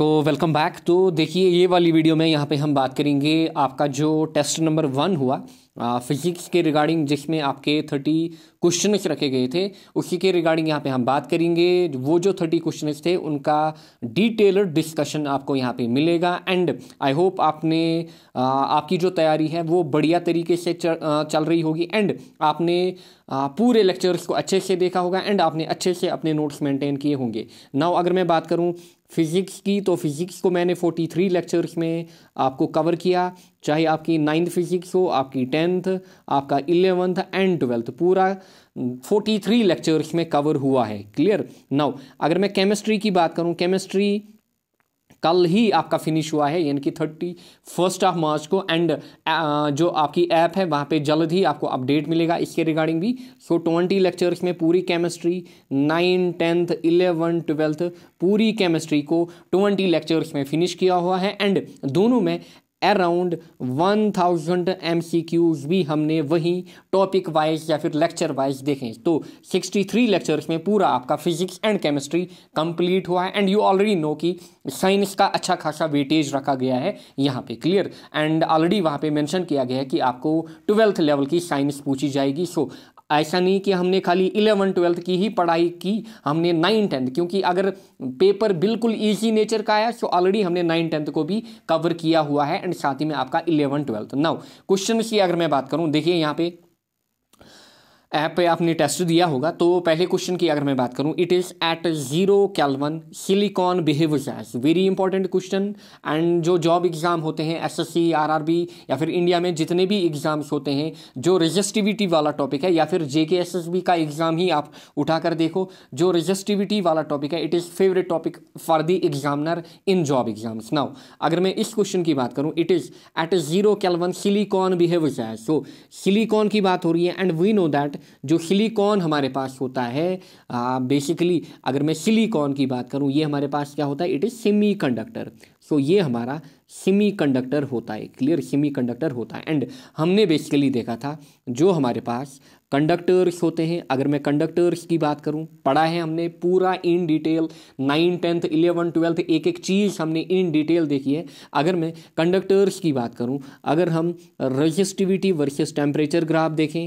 So welcome back तो देखिए ये वाली वीडियो में यहाँ पे हम बात करेंगे आपका जो टेस्ट नंबर वन हुआ फिज़िक्स के रिगार्डिंग जिसमें आपके थर्टी क्वेश्चन रखे गए थे उसी के रिगार्डिंग यहाँ पे हम बात करेंगे वो जो थर्टी क्वेश्चन थे उनका डिटेलर डिस्कशन आपको यहाँ पे मिलेगा एंड आई होप आपने आ, आपकी जो तैयारी है वो बढ़िया तरीके से चल, आ, चल रही होगी एंड आपने आ, पूरे लेक्चर्स को अच्छे से देखा होगा एंड आपने अच्छे से अपने नोट्स मेंटेन किए होंगे नाउ अगर मैं बात करूँ फ़िज़िक्स की तो फ़िज़िक्स को मैंने 43 लेक्चर्स में आपको कवर किया चाहे आपकी नाइन्थ फिज़िक्स हो आपकी टेंथ आपका इलेवंथ एंड ट्वेल्थ पूरा 43 लेक्चर्स में कवर हुआ है क्लियर नाउ अगर मैं केमिस्ट्री की बात करूं केमिस्ट्री कल ही आपका फिनिश हुआ है यानी कि थर्टी फर्स्ट ऑफ मार्च को एंड जो आपकी ऐप है वहाँ पे जल्द ही आपको अपडेट मिलेगा इसके रिगार्डिंग भी सो ट्वेंटी लेक्चर्स में पूरी chemistry nine tenth eleven twelfth पूरी केमिस्ट्री को ट्वेंटी लेक्चर्स में फिनिश किया हुआ है एंड दोनों में अराउंड 1000 थाउजेंड एम भी हमने वही टॉपिक वाइज या फिर लेक्चर वाइज देखें तो 63 लेक्चर्स में पूरा आपका फिजिक्स एंड केमिस्ट्री कंप्लीट हुआ है एंड यू ऑलरेडी नो कि साइंस का अच्छा खासा वेटेज रखा गया है यहाँ पे क्लियर एंड ऑलरेडी वहाँ पे मेंशन किया गया है कि आपको ट्वेल्थ लेवल की साइंस पूछी जाएगी सो so, ऐसा नहीं कि हमने खाली इलेवन ट्वेल्थ की ही पढ़ाई की हमने नाइन टेंथ क्योंकि अगर पेपर बिल्कुल ईजी नेचर का आया सो ऑलरेडी हमने नाइन टेंथ को भी कवर किया हुआ है एंड साथ ही में आपका इलेवन ट्वेल्थ नाउ क्वेश्चन की अगर मैं बात करूँ देखिए यहाँ पे ऐप पे आपने टेस्ट दिया होगा तो पहले क्वेश्चन की अगर मैं बात करूं it is at zero kelvin silicon behaves as very important question and जो जॉब एग्ज़ाम होते हैं एसएससी आरआरबी या फिर इंडिया में जितने भी एग्ज़ाम्स होते हैं जो रजिस्टिविटी वाला टॉपिक है या फिर जे के का एग्ज़ाम ही आप उठा कर देखो जो रजिस्टिविटी वाला टॉपिक है it is favourite topic for the examiner in job exams now अगर मैं इस क्वेश्चन की बात करूँ it is at zero kelvin silicon behave as so silicon की बात हो रही है एंड वी नो दैट जो सिलिकॉन हमारे पास होता है बेसिकली अगर मैं सिलिकॉन की बात करूँ ये हमारे पास क्या होता है it is semi conductor so ये हमारा सेमी कंडक्टर होता है क्लियर सेमी कंडक्टर होता है एंड हमने बेसिकली देखा था जो हमारे पास कंडक्टर्स होते हैं अगर मैं कंडक्टर्स की बात करूं पढ़ा है हमने पूरा in detail nine tenth eleven twelfth एक एक चीज़ हमने इन डिटेल देखी है अगर मैं कंडक्टर्स की बात करूं अगर हम रजिस्टिविटी वर्सेस टेम्परेचर ग्राफ देखें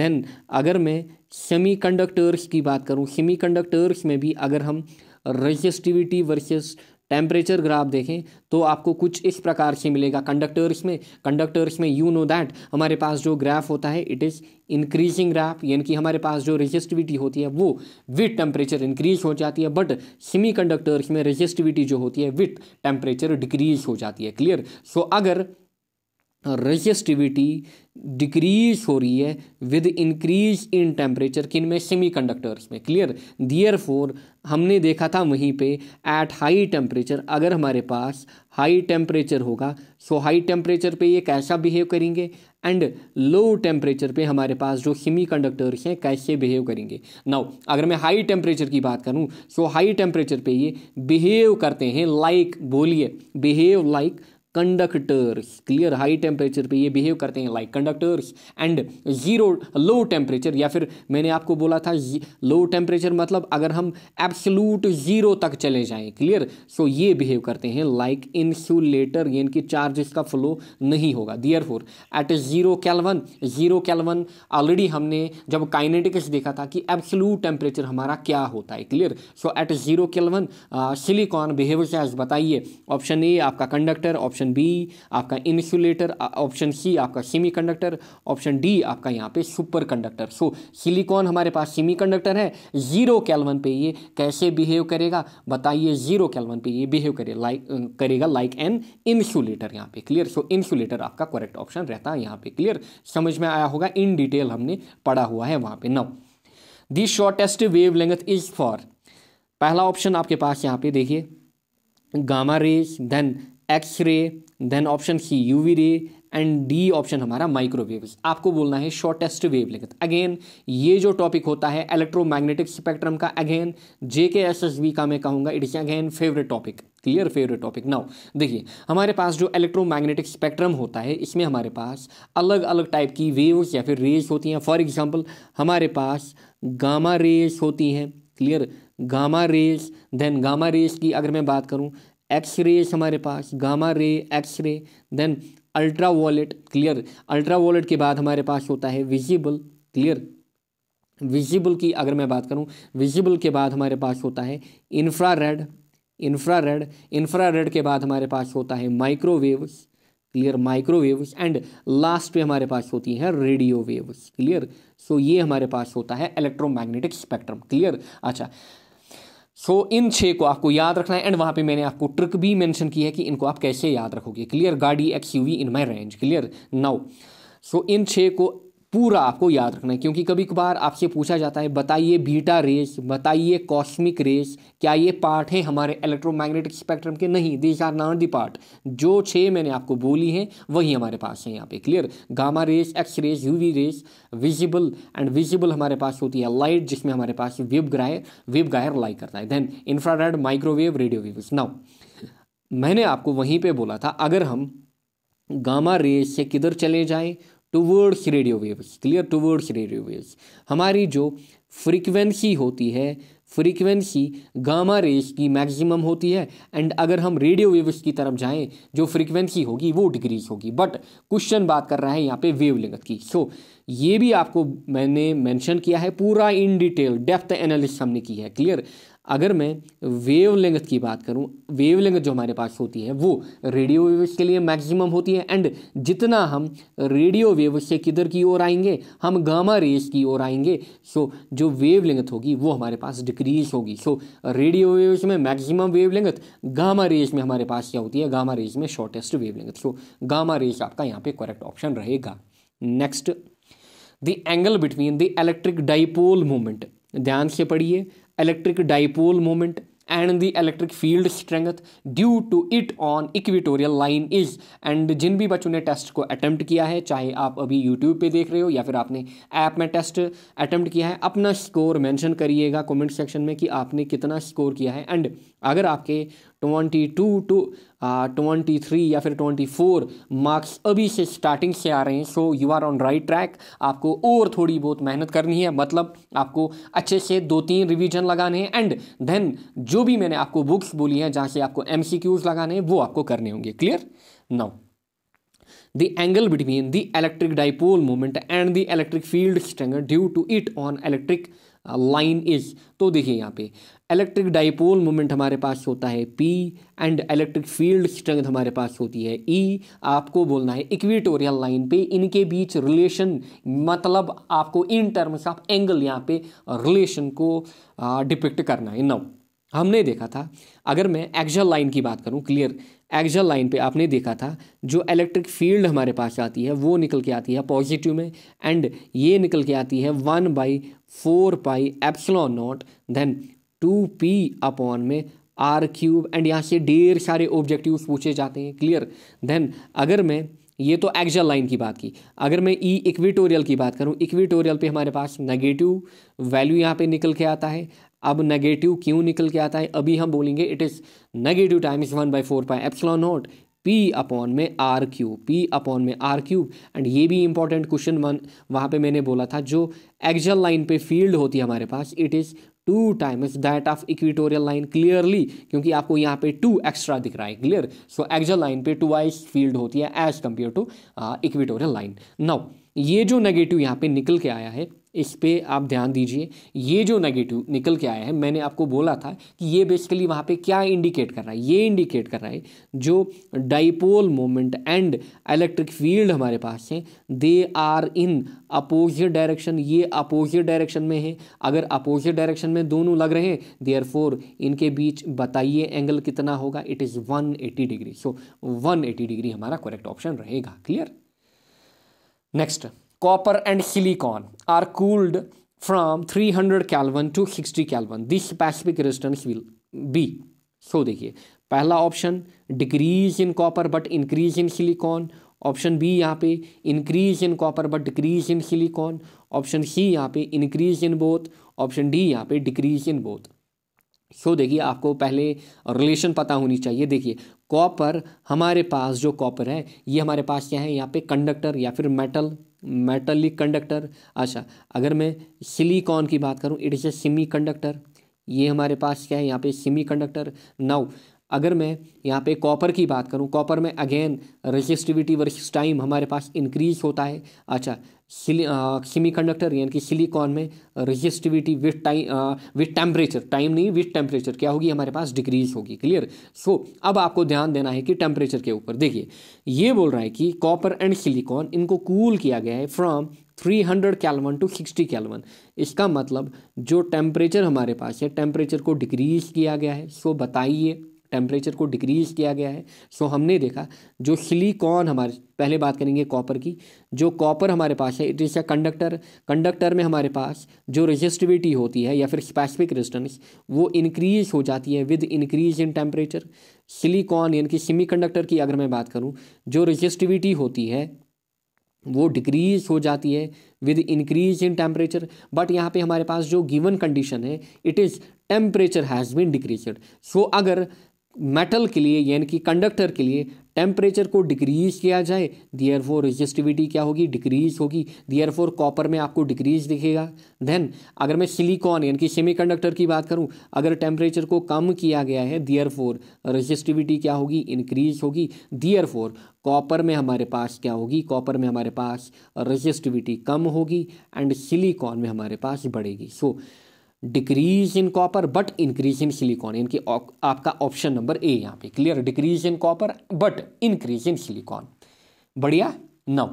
देन अगर मैं सेमी कंडक्टर्स की बात करूं सेमी कंडक्टर्स में भी अगर हम रजिस्टिविटी वर्सेस टेम्परेचर ग्राफ देखें तो आपको कुछ इस प्रकार से मिलेगा कंडक्टर्स में कंडक्टर्स में यू नो दैट हमारे पास जो ग्राफ होता है इट इज़ इंक्रीजिंग ग्राफ यानी कि हमारे पास जो रेजिस्टिविटी होती है वो विथ टेम्परेचर इंक्रीज हो जाती है बट सेमी कंडक्टर्स में रेजिस्टिविटी जो होती है विथ टेम्परेचर डिक्रीज हो जाती है क्लियर सो so, अगर रजिस्टिविटी डिक्रीज हो रही है विद इंक्रीज इन टेम्परेचर किन में सेमी कंडक्टर्स में क्लियर दियर फोर हमने देखा था वहीं पे एट हाई टेम्परेचर अगर हमारे पास हाई टेम्परेचर होगा सो हाई टेम्परेचर पे ये कैसा बिहेव करेंगे एंड लो टेम्परेचर पे हमारे पास जो सेमी कंडक्टर्स हैं कैसे बिहेव करेंगे नाउ अगर मैं हाई टेम्परेचर की बात करूँ सो हाई टेम्परेचर पे ये बिहेव करते हैं लाइक बोलिए behave like conductors clear high temperature पे ये बिहेव करते हैं like conductors and zero low temperature या फिर मैंने आपको बोला था लो टेम्परेचर मतलब अगर हम एब्सलूट ज़ीरो तक चले जाएं क्लियर सो so ये बिहेव करते हैं लाइक इंसुलेटर यानी कि चार्जेस का फ्लो नहीं होगा therefore at zero kelvin zero kelvin already हमने जब काइनेटिक्स देखा था कि एब्सलूट टेम्परेचर हमारा क्या होता है clear so at zero kelvin silicon behave बताइए ऑप्शन ए आपका कंडक्टर ऑप्शन ऑप्शन बी आपका इंसुलेटर ऑप्शन सी आपका सेमी कंडक्टर ऑप्शन डी आपका यहाँ पे सुपर कंडक्टर सो सिलिकॉन हमारे पास सेमी कंडक्टर है जीरो कैलवन पे ये कैसे बिहेव करेगा बताइए जीरो कैलवन पे ये बिहेव करे लाइक करेगा लाइक एन इंसुलेटर यहाँ पे क्लियर सो इंसुलेटर आपका करेक्ट ऑप्शन रहता है यहाँ पे क्लियर समझ में आया होगा इन डिटेल हमने पढ़ा हुआ है वहाँ पे now the shortest wave length is for पहला ऑप्शन आपके पास यहाँ पे देखिए gamma rays then X ray then option ही V ray and D option हमारा माइक्रोवेव्स आपको बोलना है शॉर्टेस्ट वेव लेखित अगेन ये जो टॉपिक होता है इलेक्ट्रोमैग्नेटिक स्पेक्ट्रम का again J K S S B का मैं कहूँगा it is again favourite topic clear favourite topic now देखिए हमारे पास जो इलेक्ट्रोमैग्नेटिक स्पेक्ट्रम होता है इसमें हमारे पास अलग अलग टाइप की वेव्स या फिर रेज होती हैं फॉर एग्जाम्पल हमारे पास गामा रेज होती हैं clear gamma rays then gamma rays की अगर मैं बात करूँ एक्स रेज हमारे पास gamma ray X ray then ultra violet clear ultra violet के बाद हमारे पास होता है विजिबल क्लियर विजिबल की अगर मैं बात करूं विजिबल के बाद हमारे पास होता है infra red infra red infra red के बाद हमारे पास होता है microwaves clear microwaves and last पे हमारे पास होती है रेडियो वेव्स क्लियर सो ये हमारे पास होता है इलेक्ट्रोमैग्नेटिक स्पेक्ट्रम क्लियर अच्छा सो so, इन छः को आपको याद रखना है एंड वहाँ पे मैंने आपको ट्रिक भी मेंशन की है कि इनको आप कैसे याद रखोगे क्लियर गाड़ी X U V in my range clear now so इन छः को पूरा आपको याद रखना है क्योंकि कभी कभार आपसे पूछा जाता है बताइए बीटा रेस बताइए कॉस्मिक रेस क्या ये पार्ट है हमारे इलेक्ट्रोमैग्नेटिक स्पेक्ट्रम के नहीं this are not the part जो छः मैंने आपको बोली हैं वही हमारे पास है यहाँ पे clear gamma rays X rays V rays visible and visible हमारे पास होती है लाइट जिसमें हमारे पास वेब ग्रायर वेब गायर लाई करता है then infrared microwave radio waves now मैंने आपको वहीं पर बोला था अगर हम गामा रेस से किधर चले जाएं towards radio waves clear towards radio waves हमारी जो फ्रीक्वेंसी होती है फ्रीक्वेंसी गामा रेस की मैक्सिमम होती है एंड अगर हम रेडियो वेव्स की तरफ जाएं जो फ्रीक्वेंसी होगी वो डिक्रीज होगी बट क्वेश्चन बात कर रहा है यहाँ पे वेव लेंथ की सो so, ये भी आपको मैंने मेंशन किया है पूरा इन डिटेल डेप्थ एनालिसिस हमने की है क्लियर अगर मैं वेव की बात करूं वेव जो हमारे पास होती है वो रेडियो वेव्स के लिए मैक्सिमम होती है एंड जितना हम रेडियो वेव से किधर की ओर आएंगे हम गामा रेस की ओर आएंगे सो so, जो वेव होगी वो हमारे पास डिक्रीज होगी सो so, रेडियो वेव्स में मैक्सिमम वेव गामा रेस में हमारे पास क्या होती है गामा रेस में shortest wave length so gamma rays आपका यहाँ पे करेक्ट ऑप्शन रहेगा next the angle between the electric dipole movement ध्यान से पढ़िए electric dipole moment and the electric field strength due to it on equatorial line is and जिन भी बच्चों ने टेस्ट को अटैम्प्ट किया है चाहे आप अभी यूट्यूब पे देख रहे हो या फिर आपने ऐप में टेस्ट अटैम्प्ट किया है अपना स्कोर मेंशन करिएगा कमेंट सेक्शन में कि आपने कितना स्कोर किया है एंड अगर आपके twenty two to twenty three या फिर ट्वेंटी फोर मार्क्स अभी से स्टार्टिंग से आ रहे हैं so you are on right track आपको और थोड़ी बहुत मेहनत करनी है मतलब आपको अच्छे से दो तीन रिवीजन लगाने हैं एंड देन जो भी मैंने आपको बुक्स बोली हैं जहाँ से आपको एम लगाने हैं वो आपको करने होंगे clear now the angle between the electric dipole moment and the electric field strength due to it on electric line is तो देखिए यहाँ पे इलेक्ट्रिक डाइपोल मोमेंट हमारे पास होता है P and electric field strength हमारे पास होती है ई e, आपको बोलना है इक्वेटोरियल लाइन पे इनके बीच रिलेशन मतलब आपको इन टर्म्स ऑफ एंगल यहाँ पे रिलेशन को डिपिक्ट करना है नौ हमने देखा था अगर मैं एक्जल लाइन की बात करूँ क्लियर एक्जल लाइन पे आपने देखा था जो इलेक्ट्रिक फील्ड हमारे पास आती है वो निकल के आती है पॉजिटिव में एंड ये निकल के आती है one by four pi epsilon not then two P upon में आर क्यूब एंड यहाँ से ढेर सारे ऑब्जेक्टिव्स पूछे जाते हैं क्लियर देन अगर मैं ये तो एक्जल लाइन की बात की अगर मैं ई e इक्विटोरियल की बात करूँ इक्विटोरियल पे हमारे पास नेगेटिव वैल्यू यहाँ पे निकल के आता है अब नेगेटिव क्यों निकल के आता है अभी हम बोलेंगे it is negative times one by four pi epsilon not P upon में आर क्यूब पी अपॉन में आर क्यूब एंड ये भी इंपॉर्टेंट क्वेश्चन वन वहाँ पे मैंने बोला था जो एक्जल लाइन पे फील्ड होती है हमारे पास it is two is that of equatorial line clearly क्योंकि आपको यहाँ पे टू एक्स्ट्रा दिख रहा है क्लियर सो एक्जल लाइन पे टू वाइज फील्ड होती है as compare to equatorial line now ये जो नेगेटिव यहाँ पे निकल के आया है इस पर आप ध्यान दीजिए ये जो नेगेटिव निकल के आया है मैंने आपको बोला था कि ये बेसिकली वहाँ पे क्या इंडिकेट कर रहा है ये इंडिकेट कर रहा है जो dipole moment and electric field हमारे पास हैं they are in opposite direction ये अपोजिट डायरेक्शन में है अगर अपोजिट डायरेक्शन में दोनों लग रहे हैं देयर फोर इनके बीच बताइए एंगल कितना होगा it is one eighty degree so one eighty degree हमारा करेक्ट ऑप्शन रहेगा clear next copper and silicon are cooled cooled three hundred kelvin to sixty kelvin this specific resistance will be so देखिए पहला option decrease in copper but increase in silicon option B यहाँ पे increase in copper but decrease in silicon option C यहाँ पे increase in both option D यहाँ पे decrease in both so देखिए आपको पहले रिलेशन पता होनी चाहिए देखिए कॉपर हमारे पास जो कॉपर है ये हमारे पास क्या है यहाँ पे कंडक्टर या फिर मेटल मेटलिक कंडक्टर अच्छा अगर मैं सिलिकॉन की बात करूँ it is a semi conductor ये हमारे पास क्या है यहाँ पे सेमी कंडक्टर नाउ अगर मैं यहाँ पे कॉपर की बात करूँ कॉपर में अगेन रजिस्टिविटी वर्सेस टाइम हमारे पास इंक्रीज होता है अच्छा सिली कंडक्टर यानी कि सिलिकॉन में resistivity with time with temperature time नहीं विथ टेम्परेचर क्या होगी हमारे पास डिक्रीज होगी क्लियर सो so, अब आपको ध्यान देना है कि टेम्परेचर के ऊपर देखिए ये बोल रहा है कि कॉपर एंड सिलिकॉन इनको कूल किया गया है फ्रॉम 300 कैलवन टू 60 कैलवन इसका मतलब जो टेम्परेचर हमारे पास है टेम्परेचर को डिक्रीज किया गया है सो बताइए टेम्परेचर को डिक्रीज किया गया है सो हमने देखा जो सिलिकॉन हमारे पहले बात करेंगे कॉपर की जो कॉपर हमारे पास है it is a conductor conductor में हमारे पास जो रजिस्टिविटी होती है या फिर स्पेसिफिक रेजिस्टेंस वो इंक्रीज हो जाती है with increase in temperature silicon यानी कि कंडक्टर की अगर मैं बात करूँ जो रजिस्टिविटी होती है वो डिक्रीज हो जाती है with increase in temperature but यहाँ पे हमारे पास जो गिवन कंडीशन है it is temperature has been decreased so अगर मेटल के लिए यानी कि कंडक्टर के लिए टेम्परेचर को डिक्रीज किया जाए दियर फोर रजिस्टिविटी क्या होगी डिक्रीज होगी दियर फोर कॉपर में आपको डिक्रीज दिखेगा देन अगर मैं सिलिकॉन यानी कि सेमी कंडक्टर की बात करूं अगर टेम्परेचर को कम किया गया है दियर फोर रजिस्टिविटी क्या होगी इंक्रीज होगी दियर फोर कॉपर में हमारे पास क्या होगी कॉपर में हमारे पास रजिस्टिविटी कम होगी एंड सिलिकॉन में हमारे पास बढ़ेगी so so, decrease in copper but increase in silicon इनकी आपका ऑप्शन नंबर ए यहाँ पे clear decrease in copper but increase in silicon बढ़िया now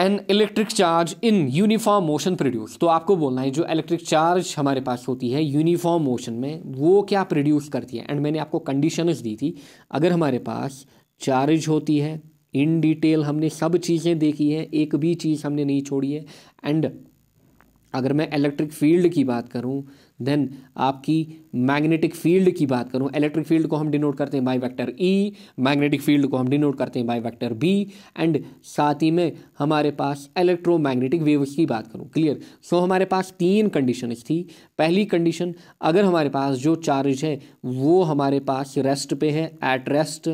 an electric charge in uniform motion produce तो आपको बोलना है जो इलेक्ट्रिक चार्ज हमारे पास होती है यूनिफॉर्म मोशन में वो क्या प्रोड्यूस करती है एंड मैंने आपको कंडीशनस दी थी अगर हमारे पास चार्ज होती है इन डिटेल हमने सब चीज़ें देखी हैं एक भी चीज़ हमने नहीं छोड़ी है एंड अगर मैं इलेक्ट्रिक फील्ड की बात करूं देन आपकी मैग्नेटिक फील्ड की बात करूं इलेक्ट्रिक फील्ड को हम डिनोट करते हैं by vector E magnetic field को हम डिनोट करते हैं बाय वेक्टर बी एंड साथ ही में हमारे पास इलेक्ट्रोमैग्नेटिक वेव्स की बात करूं क्लियर सो so, हमारे पास तीन कंडीशन थी पहली कंडीशन अगर हमारे पास जो चार्ज है वो हमारे पास रेस्ट पे है एट रेस्ट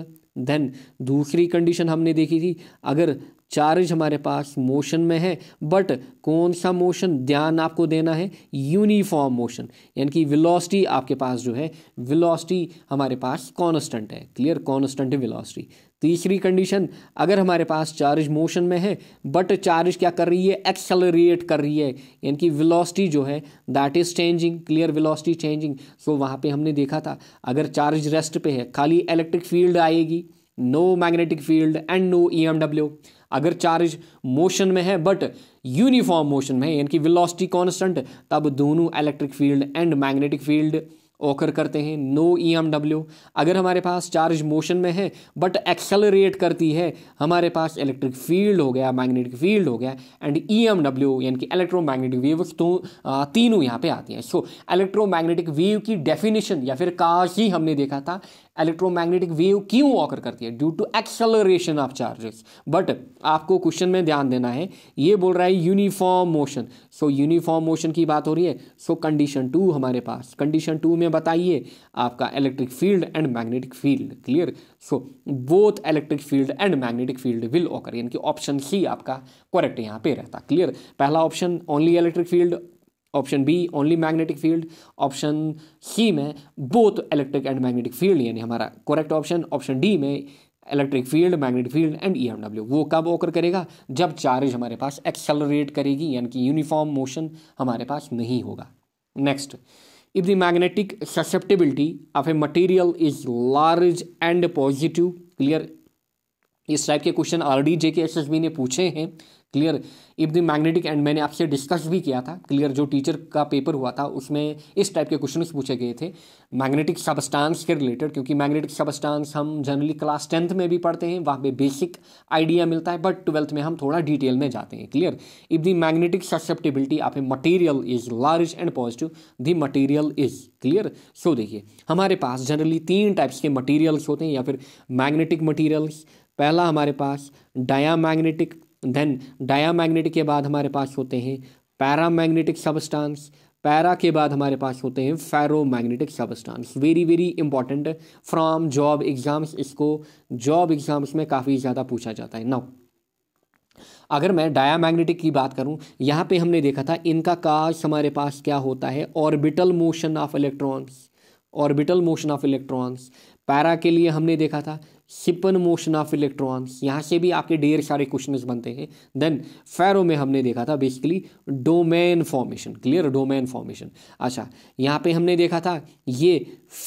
देन दूसरी कंडीशन हमने देखी थी अगर चार्ज हमारे पास मोशन में है बट कौन सा मोशन ध्यान आपको देना है यूनिफॉर्म मोशन यानी कि वेलोसिटी आपके पास जो है वेलोसिटी हमारे पास कॉन्स्टेंट है क्लियर कॉन्स्टेंट है वेलोसिटी तीसरी कंडीशन अगर हमारे पास चार्ज मोशन में है बट चार्ज क्या कर रही है एक्सेलरेट कर रही है यानी कि वेलोसिटी जो है that is changing clear velocity changing so वहाँ पे हमने देखा था अगर चार्ज रेस्ट पे है खाली इलेक्ट्रिक फील्ड आएगी no magnetic field and no E M W अगर चार्ज मोशन में है बट यूनिफॉर्म मोशन में है यानी कि वेलोसिटी कांस्टेंट तब दोनों electric field and magnetic field occur करते हैं नो ई एम डब्ल्यू अगर हमारे पास चार्ज मोशन में है बट एक्सेलरेट करती है हमारे पास इलेक्ट्रिक फील्ड हो गया मैग्नेटिक फील्ड हो गया एंड ई एम डब्ल्यू यानी कि इलेक्ट्रोमैग्नेटिक वेव तो तीनों यहाँ पे आती हैं सो इलेक्ट्रोमैग्नेटिक वेव की डेफिनेशन या फिर काश ही हमने देखा था इलेक्ट्रोमैग्नेटिक वेव क्यों ऑकर करती है due to acceleration of charges but आपको क्वेश्चन में ध्यान देना है ये बोल रहा है uniform motion so uniform motion की बात हो रही है सो कंडीशन टू हमारे पास कंडीशन टू में बताइए आपका electric field and magnetic field clear so both electric field and magnetic field will occur यानी कि ऑप्शन सी आपका करेक्ट यहाँ पे रहता क्लियर पहला option only electric field option B only magnetic field option C में both electric and magnetic field यानी हमारा करेक्ट ऑप्शन ऑप्शन डी में electric field magnetic field and E वो कब ओकर करेगा जब चार्ज हमारे पास एक्सेलरेट करेगी यानी कि यूनिफॉर्म मोशन हमारे पास नहीं होगा next if the magnetic susceptibility of a material is large and positive clear इस टाइप के question already JK S S B ने पूछे हैं clear if the magnetic and मैंने आपसे डिस्कस भी किया था क्लियर जो टीचर का पेपर हुआ था उसमें इस टाइप के क्वेश्चन पूछे गए थे मैग्नेटिक सबस्टांस के रिलेटेड क्योंकि मैग्नेटिक सबस्टांस हम जनरली क्लास टेंथ में भी पढ़ते हैं वहाँ पे बेसिक आइडिया मिलता है बट ट्वेल्थ में हम थोड़ा डिटेल में जाते हैं clear if the magnetic susceptibility of a material is large and positive the material is clear so देखिए हमारे पास जनरली तीन टाइप्स के मटीरियल्स होते हैं या फिर मैग्नेटिक मटीरियल्स पहला हमारे पास डाया मैग्नेटिक देन डायामैग्नेटिक के बाद हमारे पास होते हैं पैरामैग्नेटिक सबस्टांस पैरा के बाद हमारे पास होते हैं magnetic substance very very important from job exams इसको जॉब एग्जाम्स में काफ़ी ज़्यादा पूछा जाता है नाउ अगर मैं डायामैग्नेटिक की बात करूं यहाँ पे हमने देखा था इनका काज हमारे पास क्या होता है orbital motion of electrons orbital motion of electrons para के लिए हमने देखा था सिपन मोशन ऑफ इलेक्ट्रॉन्स यहाँ से भी आपके ढेर सारे क्वेश्चन बनते हैं देन फेरो में हमने देखा था basically domain formation clear domain formation अच्छा यहाँ पे हमने देखा था ये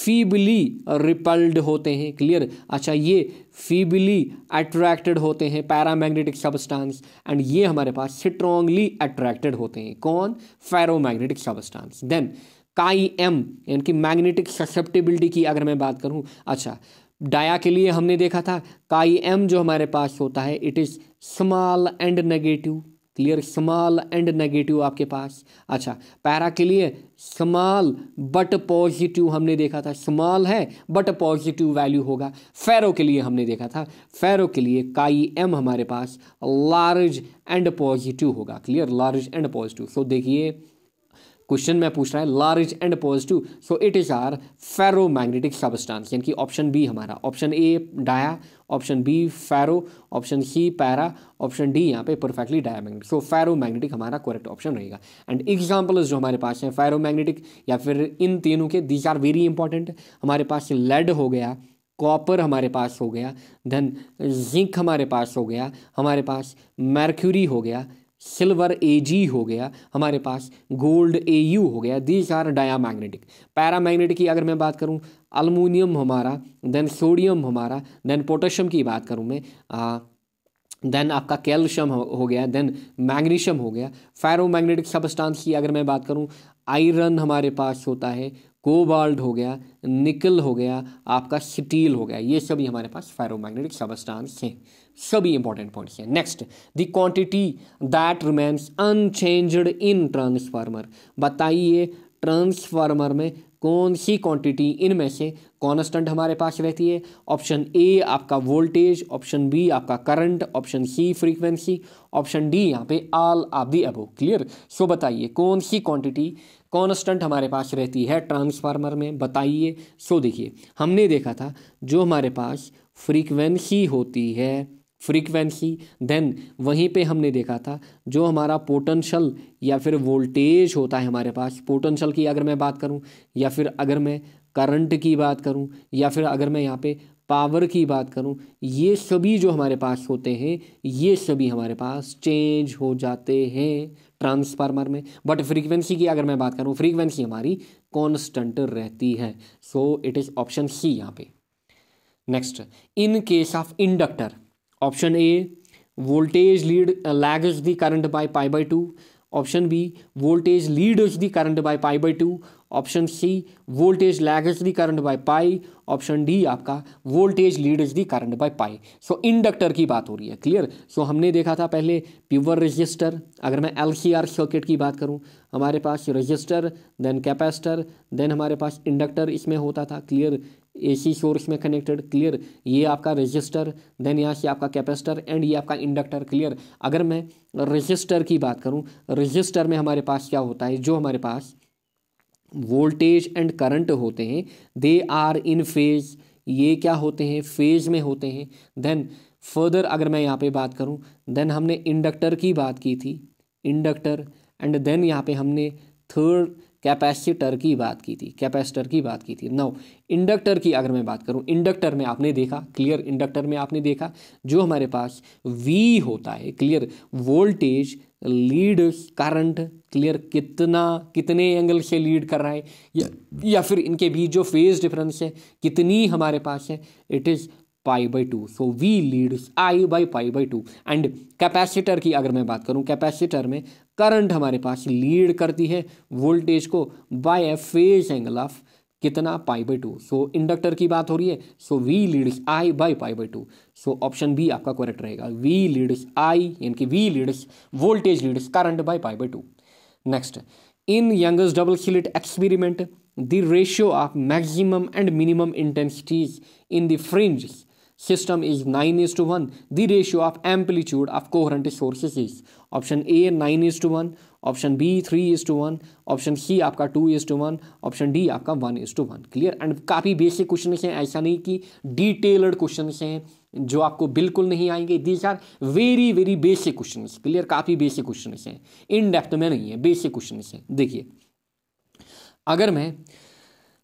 फीबली रिपल्ड होते हैं क्लियर अच्छा ये फीबली अट्रैक्टेड होते हैं पैरामैग्नेटिक सबस्टांस एंड ये हमारे पास स्ट्रॉन्गली अट्रैक्टेड होते हैं कौन ferromagnetic substance then chi m यानी कि मैग्नेटिक ससेप्टेबिलिटी की अगर मैं बात करूं अच्छा डाया के लिए हमने देखा था काई एम जो हमारे पास होता है it is small and negative clear small and negative आपके पास अच्छा पैरा के लिए स्मॉल बट पॉजिटिव हमने देखा था स्मॉल है बट पॉजिटिव वैल्यू होगा फेरो के लिए हमने देखा था फेरो के लिए काई एम हमारे पास लार्ज एंड पॉजिटिव होगा clear large and positive so देखिए क्वेश्चन में पूछ रहा है large and positive so it is are ferromagnetic substance यानी कि ऑप्शन बी हमारा option A dia option B ferro option C para option D यहाँ पे परफेक्टली डायमैग्नेटिक सो फेरोमैग्नेटिक हमारा करेक्ट ऑप्शन रहेगा एंड एग्जाम्पल्स जो हमारे पास हैं फेरोमैग्नेटिक या फिर इन तीनों के दीज आर वेरी इंपॉर्टेंट हमारे पास लेड हो गया कॉपर हमारे पास हो गया देन जिंक हमारे पास हो गया हमारे पास मैरक्यूरी हो गया सिल्वर ए जी हो गया हमारे पास गोल्ड ए यू हो गया these are diamagnetic paramagnetic की अगर मैं बात करूँ अलमोनियम हमारा देन सोडियम हमारा देन पोटेशियम की बात करूँ मैं आ, देन आपका कैल्शियम हो गया देन मैग्नीशियम हो गया फेरोमैग्नेटिक सबस्टांस की अगर मैं बात करूँ आयरन हमारे पास होता है कोबाल्ट हो गया निकल हो गया आपका स्टील हो गया ये सभी हमारे पास फेरोमैग्नेटिक सबस्टांस हैं सभी इंपॉर्टेंट पॉइंट्स हैं next the quantity that remains unchanged in transformer बताइए ट्रांसफार्मर में कौन सी क्वांटिटी इनमें से कॉन्स्टेंट हमारे पास रहती है ऑप्शन ए आपका वोल्टेज ऑप्शन बी आपका current option C frequency option D यहाँ पे आल आप दी अबो क्लियर सो बताइए कौन सी क्वांटिटी कॉन्स्टेंट हमारे पास रहती है ट्रांसफार्मर में बताइए सो देखिए हमने देखा था जो हमारे पास फ्रीक्वेंसी होती है फ्रीक्वेंसी देन वहीं पे हमने देखा था जो हमारा पोटेंशल या फिर वोल्टेज होता है हमारे पास पोटेंशल की अगर मैं बात करूं या फिर अगर मैं करंट की बात करूं या फिर अगर मैं यहाँ पे पावर की बात करूं ये सभी जो हमारे पास होते हैं ये सभी हमारे पास चेंज हो जाते हैं ट्रांसफार्मर में बट फ्रीक्वेंसी की अगर मैं बात करूं फ्रीक्वेंसी हमारी कॉन्स्टेंट रहती है so it is option C यहाँ पे next in case of inductor a voltage lead lag is the current by pi by two option B voltage lead is the current by pi by two option C voltage lags the current by pi option D आपका voltage lead is the current by pi so inductor की बात हो रही है clear so so, हमने देखा था पहले प्योर रजिस्टर अगर मैं एल सर्किट की बात करूँ हमारे पास रजिस्टर देन कैपेसिटर देन हमारे पास इंडक्टर इसमें होता था क्लियर एसी सोर्स में कनेक्टेड क्लियर ये आपका रजिस्टर देन यहाँ से आपका कैपेसिटर एंड ये आपका इंडक्टर क्लियर अगर मैं रजिस्टर की बात करूँ रजिस्टर में हमारे पास क्या होता है जो हमारे पास वोल्टेज एंड करंट होते हैं दे आर इन फेज ये क्या होते हैं फेज में होते हैं देन फर्दर अगर मैं यहाँ पे बात करूँ देन हमने इंडक्टर की बात की थी इंडक्टर एंड देन यहाँ पे हमने थर्ड कैपेसिटर की बात की थी कैपेसिटर की बात की थी नौ इंडक्टर की अगर मैं बात करूं इंडक्टर में आपने देखा क्लियर इंडक्टर में आपने देखा जो हमारे पास वी होता है clear voltage lead current clear कितना कितने एंगल से लीड कर रहा है या, या फिर इनके बीच जो फेज डिफरेंस है कितनी हमारे पास है it is pi by two so V leads I by pi by two and capacitor की अगर मैं बात करूं कैपेसिटर में करंट हमारे पास लीड करती है वोल्टेज को by a phase angle of कितना pi by two so inductor की बात हो रही है so V leads I by pi by two so option B आपका करेक्ट रहेगा वी लीड्स आई यानी कि V leads voltage leads current by pi by two next in Young's double slit experiment the ratio of maximum and minimum intensities in the fringe system is nine is to one the ratio of amplitude of coherent sources option A nine is to one option B three is to one option C आपका two is to one option D आपका one is to one clear and काफ़ी basic question हैं ऐसा नहीं कि detailed question हैं जो आपको बिल्कुल नहीं आएंगे these are very very basic question clear काफ़ी बेसिक क्वेश्चन हैं इन डेप्थ में नहीं है बेसिक क्वेश्चन हैं देखिए अगर मैं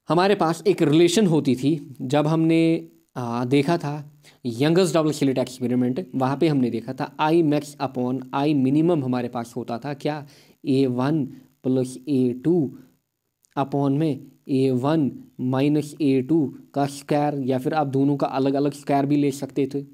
हमारे पास एक रिलेशन होती थी जब हमने आ, देखा था यंगस्ट डबल स्लिट एक्सपेरिमेंट वहाँ पे हमने देखा था I max upon I minimum हमारे पास होता था क्या A one plus A two upon में A one minus A two का स्क्वायर या फिर आप दोनों का अलग अलग स्क्वायर भी ले सकते थे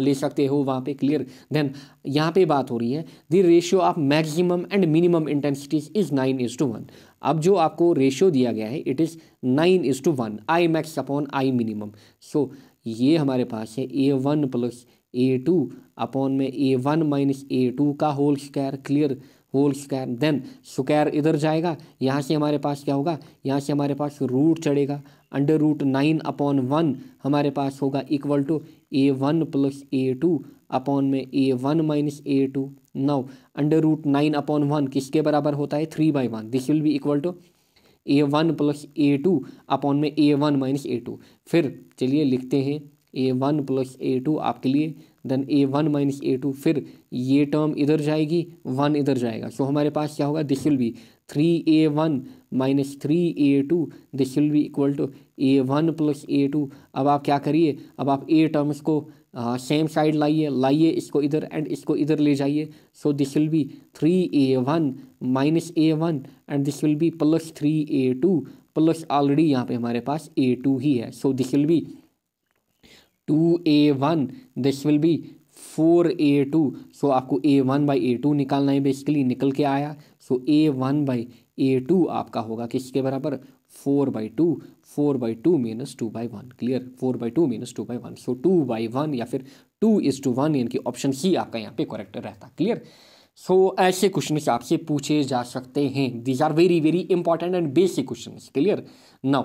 ले सकते हो वहाँ पे क्लियर देन यहाँ पे बात हो रही है the ratio of maximum and minimum intensities is nine is to one अब जो आपको रेशियो दिया गया है it is nine is to one I max upon I minimum so ये हमारे पास है A one plus A two upon में A one minus A two का whole square clear whole square then square इधर जाएगा यहाँ से हमारे पास क्या होगा यहाँ से हमारे पास रूट चढ़ेगा under root nine upon one हमारे पास होगा equal to A one plus A two upon में A one minus A two नौ under root nine upon one किसके बराबर होता है three by one this will be equal to A one plus A two upon में A one minus A two फिर चलिए लिखते हैं A one plus A two आपके लिए then A one minus A two फिर ये टर्म इधर जाएगी वन इधर जाएगा सो so, हमारे पास क्या होगा this will be three A one minus three A two this will be equal to A one plus A two अब आप क्या करिए अब आप ए टर्म्स को सेम साइड लाइए लाइए इसको इधर एंड इसको इधर ले जाइए so this will be three A one minus A one and this will be plus three A two plus already यहाँ पे हमारे पास ए टू ही है so this will be two A one this will be four A two so आपको A one by A two निकालना है basically निकल के आया so A one by A two आपका होगा किसके बराबर four by two four by two minus two by one clear four by two minus two by one so two by one या फिर टू इज टू वन यानी कि option C आपका यहाँ पे करेक्ट रहता क्लियर सो ऐसे question आपसे पूछे जा सकते हैं these are very very important and basic question clear now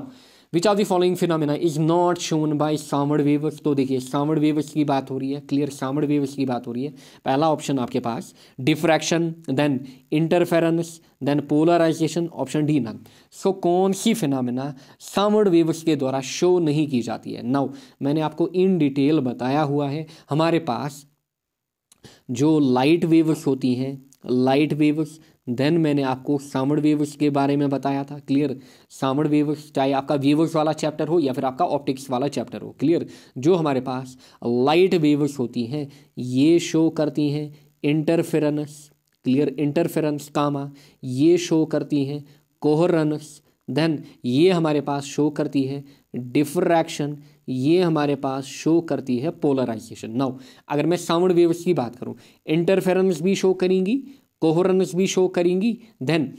which are the following phenomena is not shown by sound waves तो देखिए सामड़ वेव्स की बात हो रही है क्लियर सामड़ वेव्स की बात हो रही है पहला ऑप्शन आपके पास diffraction then interference then polarization option D none so कौन सी फिनोमिना सामड़ वेव्स के द्वारा शो नहीं की जाती है नाउ मैंने आपको इन डिटेल बताया हुआ है हमारे पास जो लाइट वेव्स होती हैं लाइट वेव्स देन मैंने आपको सामण वेव्स के बारे में बताया था क्लियर सामण वेव्स चाहे आपका वेव्स वाला चैप्टर हो या फिर आपका ऑप्टिक्स वाला चैप्टर हो क्लियर जो हमारे पास लाइट वेव्स होती हैं ये शो करती हैं इंटरफेरेंस क्लियर इंटरफेरेंस कामा ये शो करती हैं कोहरनस देन ये हमारे पास शो करती है डिफ्रैक्शन ये हमारे पास शो करती है पोलराइजेशन नाउ अगर मैं साउंड वेव्स की बात करूँ इंटरफेरेंस भी शो करेंगी कोहरेंस भी शो करेंगी देन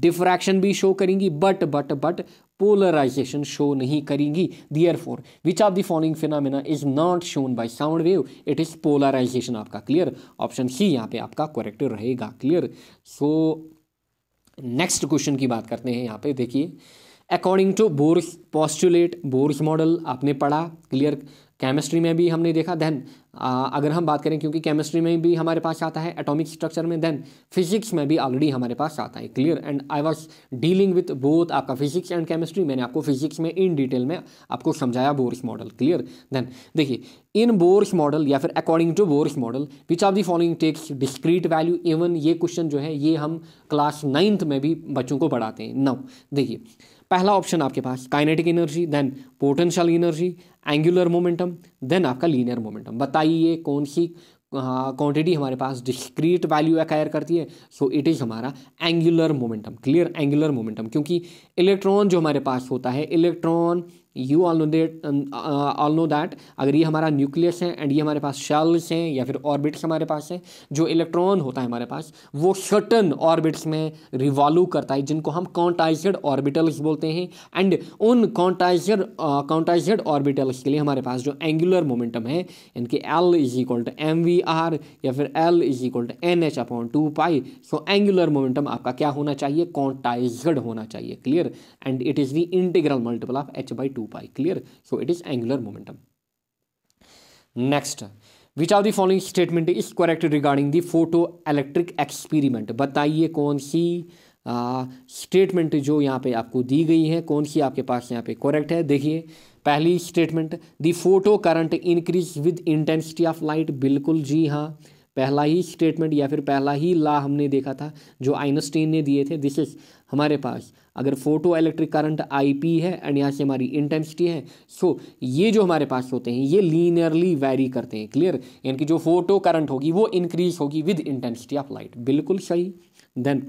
डिफ्रैक्शन भी शो करेंगी but but but polarization show नहीं करेंगी therefore which are the following phenomena is not shown by sound wave it is polarization आपका क्लियर ऑप्शन सी यहाँ पे आपका करेक्ट रहेगा क्लियर सो नेक्स्ट क्वेश्चन की बात करते हैं यहाँ पे देखिए according to Bohr's postulate Bohr's model आपने पढ़ा क्लियर केमिस्ट्री में भी हमने देखा देन अगर हम बात करें क्योंकि केमिस्ट्री में भी हमारे पास आता है एटॉमिक स्ट्रक्चर में देन फिजिक्स में भी ऑलरेडी हमारे पास आता है clear and I was dealing with both आपका फिजिक्स एंड केमिस्ट्री मैंने आपको फिजिक्स में इन डिटेल में आपको समझाया बोर्स मॉडल क्लियर देन देखिए इन बोर्स मॉडल या फिर according to Bohr's model which of the following takes discrete value even ये क्वेश्चन जो है ये हम क्लास नाइन्थ में भी बच्चों को पढ़ाते हैं नौ देखिए पहला ऑप्शन आपके पास kinetic energy then potential energy angular momentum then आपका लीनियर मोमेंटम बताइए कौन सी क्वांटिटी हाँ, हमारे पास डिस्क्रीट वैल्यू अकायर करती है सो इट इज़ हमारा angular momentum clear angular momentum क्योंकि इलेक्ट्रॉन जो हमारे पास होता है electron you all know that all know that अगर ये हमारा न्यूक्लियस है एंड ये हमारे पास शेल्स हैं या फिर ऑर्बिट्स हमारे पास हैं जो इलेक्ट्रॉन होता है हमारे पास वो सर्टन ऑर्बिट्स में रिवॉल्व करता है जिनको हम कॉन्टाइजड ऑर्बिटल्स बोलते हैं एंड उन कॉन्टाइजड कॉन्टाइजड ऑर्बिटल्स के लिए हमारे पास जो एंगुलर मोमेंटम है इनके L is equal to M V R या फिर L is equal to N H upon two pi so angular momentum आपका क्या होना चाहिए कॉन्टाइजड होना चाहिए clear and it is the integral multiple of H by two two pi clear so it is angular momentum next which are of following statement is correct regarding the photo electric experiment बताइए कौन सी statement जो यहाँ पे आपको दी गई है कौन सी आपके पास यहाँ पे करेक्ट है देखिए पहली statement the photo current increase with intensity of light बिल्कुल जी हाँ पहला ही स्टेटमेंट या फिर पहला ही ला हमने देखा था जो आइनस्टीन ने दिए थे दिस इज हमारे पास अगर photo electric current I P है एंड यहाँ से हमारी इंटेंसिटी है सो so, ये जो हमारे पास होते हैं ये लीनियरली वेरी करते हैं क्लियर यानी कि जो फोटो करंट होगी वो इंक्रीज होगी विद इंटेंसिटी ऑफ लाइट बिल्कुल सही then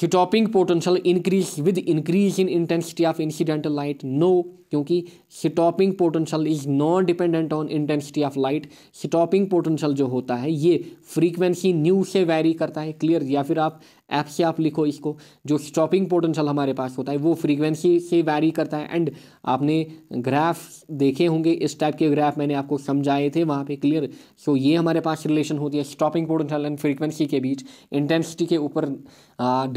stopping potential increase with increase in intensity of incidental light no क्योंकि stopping potential is not dependent on intensity of light stopping potential जो होता है ये फ्रीक्वेंसी न्यू से वैरी करता है क्लियर या फिर आप ऐप से आप लिखो इसको जो स्टॉपिंग पोटेंशियल हमारे पास होता है वो फ्रीक्वेंसी से वैरी करता है एंड आपने ग्राफ देखे होंगे इस टाइप के ग्राफ मैंने आपको समझाए थे वहाँ पे क्लियर सो ये हमारे पास रिलेशन होती है स्टॉपिंग पोटेंशियल एंड फ्रीक्वेंसी के बीच इंटेंसिटी के ऊपर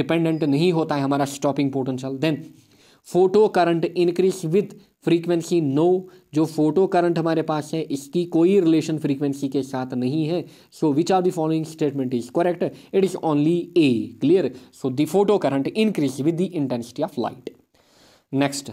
डिपेंडेंट नहीं होता है हमारा stopping potential then photo current increase with frequency no जो फोटो करंट हमारे पास है इसकी कोई रिलेशन फ्रीक्वेंसी के साथ नहीं है so which are the following statement is correct it is only A clear so the photo current increase with the intensity of light next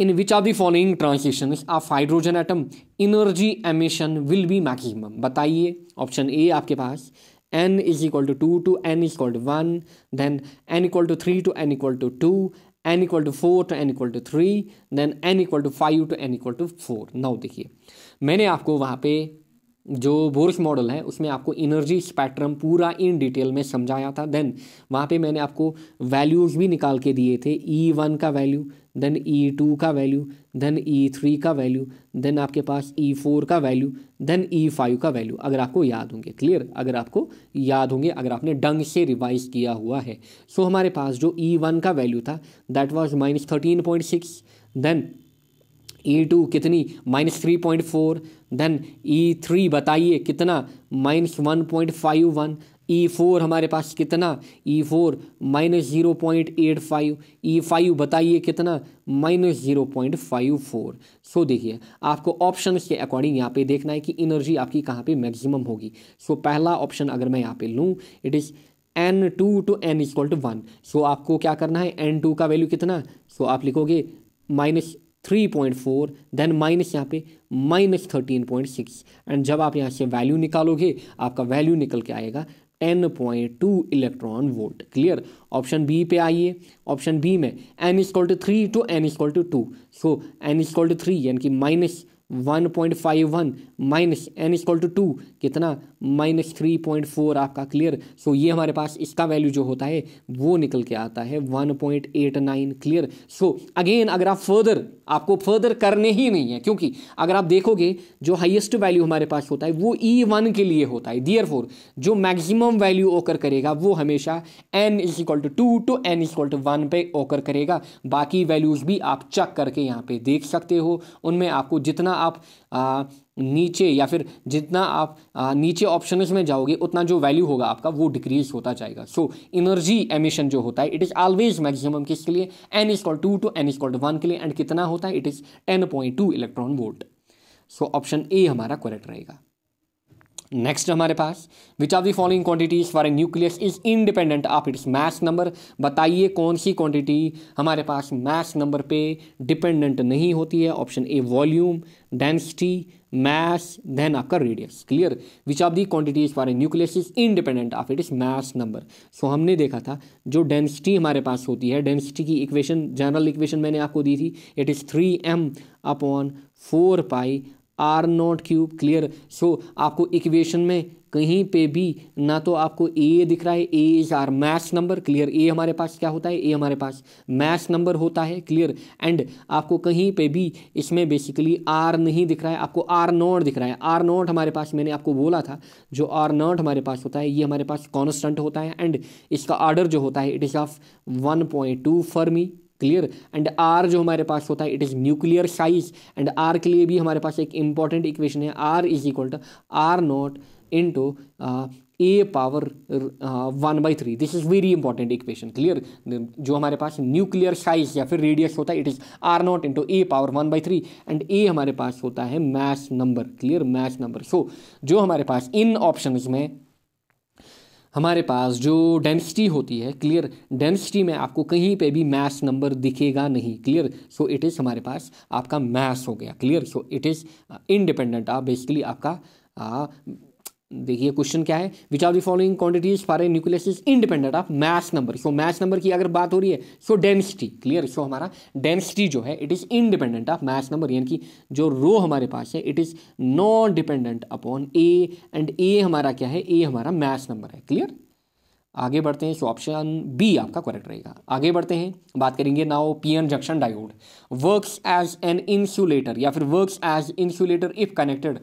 in which are the following transition of hydrogen atom energy emission will be maximum बताइए option A आपके पास N is equal to two to N is equal to one then N equal to three to N equal to to N equal to four to N equal to three then N equal to five to N equal to four now देखिए मैंने आपको वहाँ पे जो Bohr's model है उसमें आपको energy spectrum पूरा इन डिटेल में समझाया था देन वहाँ पे मैंने आपको वैल्यूज़ भी निकाल के दिए थे ई e वन का वैल्यू देन ई टू का वैल्यू देन ई थ्री का वैल्यू देन आपके पास ई e फोर का वैल्यू देन ई फाइव का वैल्यू अगर आपको याद होंगे क्लियर अगर आपको याद होंगे अगर आपने डंग से रिवाइज किया हुआ है सो so, हमारे पास जो ई e वन का वैल्यू था that was minus thirteen point six then E two कितनी minus three point four then E three बताइए कितना minus one point five one E e four हमारे पास कितना E four minus zero point eight five E five बताइए कितना minus zero point five four so देखिए आपको ऑप्शन के अकॉर्डिंग यहाँ पे देखना है कि एनर्जी आपकी कहाँ पे मैक्सिमम होगी सो so, पहला ऑप्शन अगर मैं यहाँ पे लूँ it is N two to N is equal to one so आपको क्या करना है एन टू का वैल्यू कितना सो so, आप लिखोगे minus three point four then minus यहाँ पे minus thirteen point six and जब आप यहाँ से वैल्यू निकालोगे आपका वैल्यू निकल के आएगा ten point two electron volt clear option B पे आइए ऑप्शन बी में N is equal to three to N is equal to two so N is equal to three यानी कि minus one point five one minus N is equal to two कितना minus three point four आपका clear so ये हमारे पास इसका value जो होता है वो निकल के आता है one point eight nine clear so again अगर आप फर्दर आपको फर्दर करने ही नहीं है क्योंकि अगर आप देखोगे जो हाइएस्ट वैल्यू हमारे पास होता है वो ई e वन के लिए होता है दियर फोर जो मैक्सिमम वैल्यू ओकर करेगा वो हमेशा N is equal to two to N is equal to one पे ओकर करेगा बाकी वैल्यूज़ भी आप चेक करके यहाँ पे देख सकते हो उनमें आपको जितना आप नीचे या फिर जितना आप आ, नीचे ऑप्शन में जाओगे उतना जो वैल्यू होगा आपका वो डिक्रीज होता जाएगा सो एनर्जी एमिशन जो होता है इट इज़ ऑलवेज मैक्सिमम किसके लिए N is equal to to N is equal one के लिए एंड कितना होता है it is ten point two electron volt so option A हमारा करेक्ट रहेगा नेक्स्ट हमारे पास which of the following quantities for a nucleus is independent of its mass number बताइए कौन सी क्वांटिटी हमारे पास मैस नंबर पे डिपेंडेंट नहीं होती है option A volume density mass then आपका radius clear which of the quantities for a nucleus is independent of it is mass number so हमने देखा था जो डेंसिटी हमारे पास होती है डेंसिटी की इक्वेशन जनरल इक्वेशन मैंने आपको दी थी it is three M upon four pi R nought cube clear so आपको इक्वेशन में कहीं पे भी ना तो आपको ए दिख रहा है A is our mass number clear A हमारे पास क्या होता है ए हमारे पास मैथ्स नंबर होता है क्लियर एंड आपको कहीं पे भी इसमें बेसिकली आर नहीं दिख रहा है आपको आर नॉट दिख रहा है आर नॉट हमारे पास मैंने आपको बोला था जो आर नॉट हमारे पास होता है ये हमारे पास कॉन्स्टेंट होता है एंड इसका ऑर्डर जो होता है it is of one point two fermi clear and R जो हमारे पास होता है it is nuclear size and R के लिए भी हमारे पास एक इंपॉर्टेंट इक्वेशन है R is equal to R nought into A power one by three this is very important equation clear जो हमारे पास न्यूक्लियर साइज या फिर रेडियस होता है it is R nought into A power one by three and A हमारे पास होता है mass number clear mass number so जो हमारे पास इन ऑप्शन में हमारे पास जो डेंसिटी होती है क्लियर डेंसिटी में आपको कहीं पे भी मैस नंबर दिखेगा नहीं क्लियर सो इट इज़ हमारे पास आपका मैस हो गया clear so it is independent आप बेसिकली आपका आ, uh, देखिए क्वेश्चन क्या है which are the following quantities for a nucleus is independent of mass number so mass number की अगर बात हो रही है सो डेंसिटी क्लियर सो हमारा डेंसिटी जो है it is independent of mass number यानी कि जो रो हमारे पास है it is non dependent upon A and A हमारा क्या है ए हमारा मैस नंबर है क्लियर आगे बढ़ते हैं सो ऑप्शन बी आपका करेक्ट रहेगा आगे बढ़ते हैं बात करेंगे now PN junction diode works as an insulator या फिर works as insulator if connected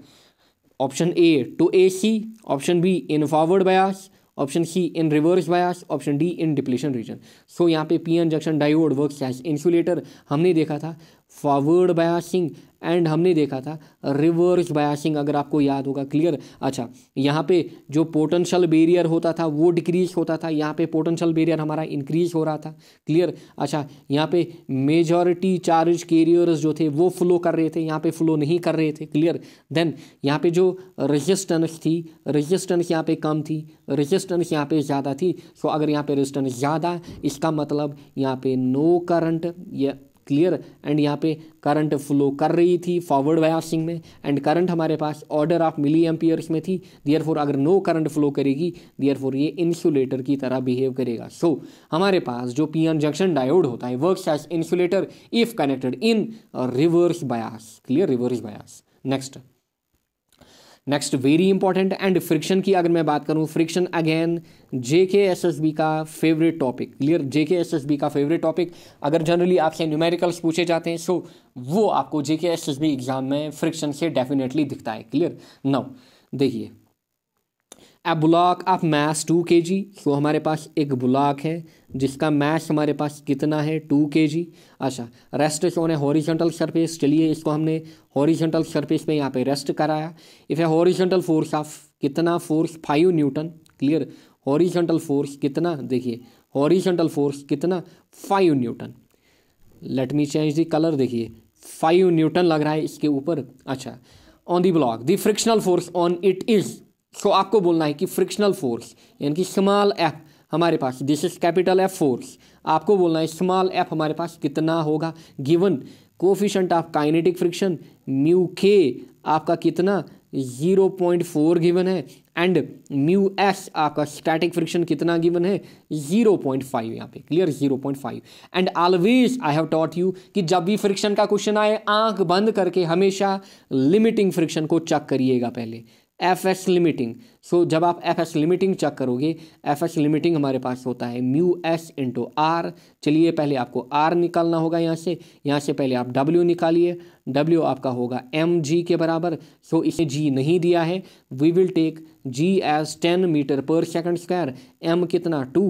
option A to A C option B in forward bias option C in reverse bias option D in depletion region so यहाँ पे P N junction diode work as insulator हमने देखा था forward biasing and हमने देखा था reverse biasing अगर आपको याद होगा क्लियर अच्छा यहाँ पे जो पोटेंशियल बेरियर होता था वो डिक्रीज होता था यहाँ पे पोटेंशियल बेरियर हमारा इंक्रीज हो रहा था क्लियर अच्छा यहाँ पे मेजॉरिटी चार्ज कैरियर्स जो थे वो फ्लो कर रहे थे यहाँ पे फ्लो नहीं कर रहे थे क्लियर देन यहाँ पे जो रजिस्टेंस थी रजिस्टेंस यहाँ पे कम थी रजिस्टेंस यहाँ पे ज़्यादा थी सो तो अगर यहाँ पे रजिस्टेंस ज़्यादा इसका मतलब यहाँ पे नो करंट या क्लियर एंड यहाँ पे करंट फ्लो कर रही थी फॉरवर्ड वायासिंग में एंड करंट हमारे पास ऑर्डर ऑफ मिली एम्पियर्स में थी दियर फोर अगर नो करंट फ्लो करेगी दियर फोर ये इंसुलेटर की तरह बिहेव करेगा सो so, हमारे पास जो पीएन जंक्शन डायोड होता है work as insulator if connected in reverse bias clear reverse bias next next very important and friction की अगर मैं बात करूं friction again J K S S B का favourite topic clear J K S S B का favourite topic अगर generally आपसे numericals पूछे जाते हैं सो so वो आपको J K S S B exam में फ्रिक्शन से डेफिनेटली दिखता है क्लियर नौ देखिए a block of mass two K G सो हमारे पास एक ब्लॉक है जिसका मैस हमारे पास कितना है टू के जी अच्छा रेस्ट ऑन है हॉरिजेंटल सरफेस चलिए इसको हमने हॉरिजेंटल सरफेस पे यहाँ पे रेस्ट कराया if a horizontal force of कितना force five newton clear horizontal force कितना देखिए हॉरिजेंटल फोर्स कितना five newton let me change the colour देखिए फाइव न्यूटन लग रहा है इसके ऊपर अच्छा on the block the frictional force on it is so आपको बोलना है कि फ्रिक्शनल फोर्स यानी कि स्मॉल एफ हमारे पास this is capital F force आपको बोलना है स्मॉल एफ हमारे पास कितना होगा given coefficient of kinetic friction mu k आपका कितना जीरो पॉइंट फोर गिवन है एंड म्यू एस आपका स्टैटिक फ्रिक्शन कितना गिवन है जीरो पॉइंट फाइव यहाँ पे clear zero point five and always I have taught you कि जब भी फ्रिक्शन का क्वेश्चन आए आंख बंद करके हमेशा लिमिटिंग फ्रिक्शन को चेक करिएगा पहले एफ एस लिमिटिंग सो जब आप एफ एस लिमिटिंग चेक करोगे एफ एस लिमिटिंग हमारे पास होता है म्यू एस इंटू आर चलिए पहले आपको आर निकालना होगा यहाँ से यहाँ से पहले आप डब्ल्यू निकालिए डब्ल्यू आपका होगा एम जी के बराबर सो इसे जी नहीं दिया है we will take g as ten metre per second square M कितना टू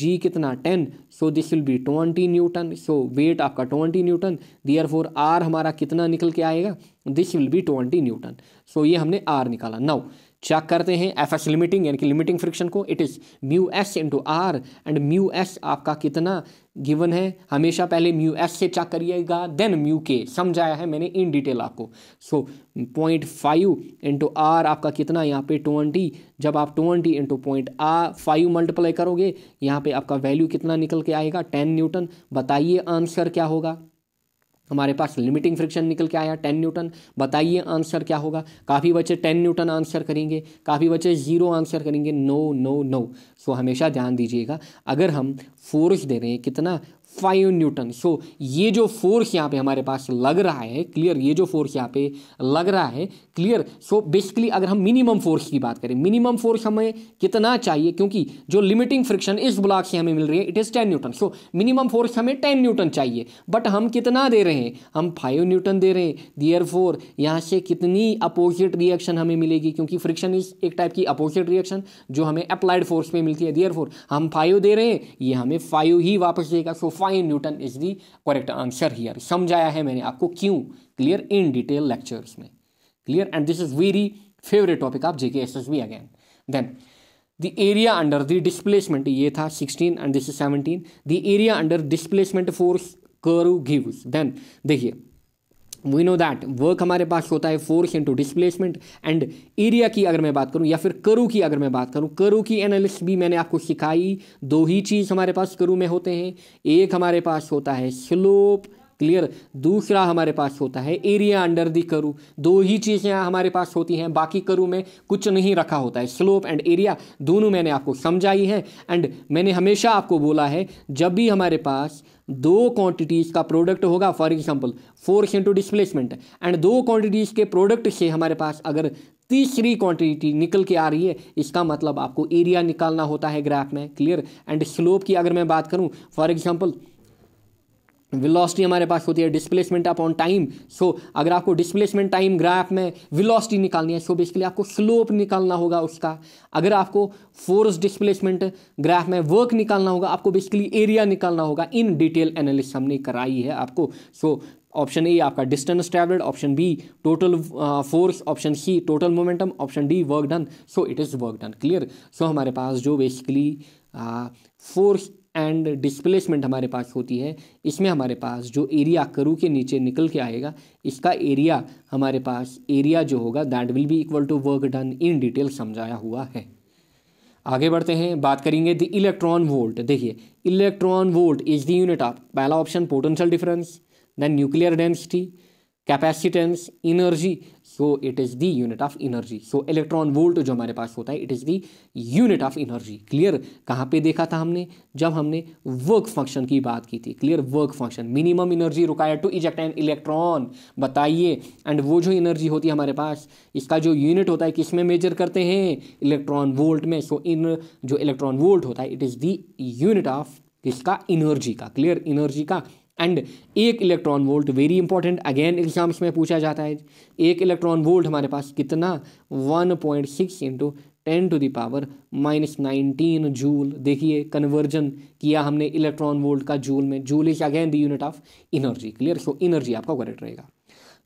जी कितना ten so this will be twenty newton so weight आपका twenty newton therefore R हमारा कितना निकल के आएगा this will be twenty newton so ये हमने आर निकाला नाउ चेक करते हैं एफ एस लिमिटिंग यानी कि लिमिटिंग फ्रिक्शन को it is mu s into R and mu s आपका कितना गिवन है हमेशा पहले म्यू एस से चेक करिएगा देन म्यू के समझाया है मैंने इन डिटेल आपको so point five into R आपका कितना यहाँ पे ट्वेंटी जब आप twenty into point R five multiply करोगे यहाँ पे आपका वैल्यू कितना निकल के आएगा टेन न्यूटन बताइए आंसर क्या होगा हमारे पास लिमिटिंग फ्रिक्शन निकल के आया टेन न्यूटन बताइए आंसर क्या होगा काफ़ी बच्चे टेन न्यूटन आंसर करेंगे काफ़ी बच्चे ज़ीरो आंसर करेंगे नो नो नो सो हमेशा ध्यान दीजिएगा अगर हम फोर्स दे रहे हैं कितना फाइव न्यूटन सो ये जो फोर्स यहाँ पे हमारे पास लग रहा है क्लियर ये जो फोर्स यहाँ पे लग रहा है क्लियर सो बेसिकली अगर हम मिनिमम फोर्स की बात करें मिनिमम फोर्स हमें कितना चाहिए क्योंकि जो लिमिटिंग फ्रिक्शन इस ब्लॉक से हमें मिल रही है it is ten newton so minimum force हमें टेन न्यूटन चाहिए बट हम कितना दे रहे हैं हम फाइव न्यूटन दे रहे हैं दियर फोर यहाँ से कितनी अपोजिट रिएक्शन हमें मिलेगी क्योंकि फ्रिक्शन इज एक टाइप की अपोजिट रिएक्शन जो हमें अप्लाइड फोर्स में मिलती है दियर फोर हम फाइव दे रहे हैं ये हमें फाइव ही वापस देगा so so, five newton is the correct answer here समझाया है मैंने आपको क्यों क्लियर इन डिटेल लेक्चर्स में clear and this is very favourite topic आप JK S S B again then the area under the displacement ये था sixteen and this is seventeen the area under displacement force करू gives then देखिए we know that work हमारे पास होता है force into displacement and area की अगर मैं बात करूँ या फिर करू की अगर मैं बात करूँ करू की एनालिस भी मैंने आपको सिखाई दो ही चीज़ हमारे पास करू में होते हैं एक हमारे पास होता है स्लोप क्लियर दूसरा हमारे पास होता है एरिया अंडर दी करू दो ही चीज़ें हमारे पास होती हैं बाकी करू में कुछ नहीं रखा होता है स्लोप एंड एरिया दोनों मैंने आपको समझाई है एंड मैंने हमेशा आपको बोला है जब भी हमारे पास दो क्वांटिटीज़ का प्रोडक्ट होगा for example force into displacement and दो क्वांटिटीज़ के प्रोडक्ट से हमारे पास अगर तीसरी क्वांटिटी निकल के आ रही है इसका मतलब आपको एरिया निकालना होता है ग्राफ में क्लियर एंड स्लोप की अगर मैं बात करूं फॉर एग्जांपल विलॉसिटी हमारे पास होती है डिस्प्लेसमेंट अपॉन टाइम सो अगर आपको डिस्प्लेसमेंट टाइम ग्राफ में विलॉसिटी निकालनी है सो so बेसिकली आपको स्लोप निकालना होगा उसका अगर आपको फोर्स डिस्प्लेसमेंट ग्राफ में वर्क निकालना होगा आपको बेसिकली एरिया निकालना होगा इन डिटेल एनालिसिस हमने कराई है आपको सो so, ऑप्शन ए आपका distance travelled option B total force option C total momentum option D work done so it is work done clear so हमारे पास जो basically force uh, and displacement हमारे पास होती है इसमें हमारे पास जो एरिया करू के नीचे निकल के आएगा इसका एरिया हमारे पास एरिया जो होगा that will be equal to work done in detail समझाया हुआ है आगे बढ़ते हैं बात करेंगे द इलेक्ट्रॉन वोल्ट देखिए electron volt is the unit of पहला option potential difference then nuclear density capacitance energy so it is the unit of energy so electron volt जो हमारे पास होता है it is the unit of energy clear कहाँ पे देखा था हमने जब हमने वर्क फंक्शन की बात की थी clear work function minimum energy required to eject an electron बताइए एंड वो जो एनर्जी होती है हमारे पास इसका जो यूनिट होता है किस में मेजर करते हैं इलेक्ट्रॉन वोल्ट में सो so, इन जो इलेक्ट्रॉन वोल्ट होता है it is the unit of किसका इनर्जी का क्लियर इनर्जी का एंड एक electron volt very important again exams में पूछा जाता है एक इलेक्ट्रॉन वोल्ट हमारे पास कितना one point six into ten to the power minus nineteen joule देखिए कन्वर्जन किया हमने इलेक्ट्रॉन वोल्ट का जूल में joule is again the unit of energy clear so energy आपका करेक्ट रहेगा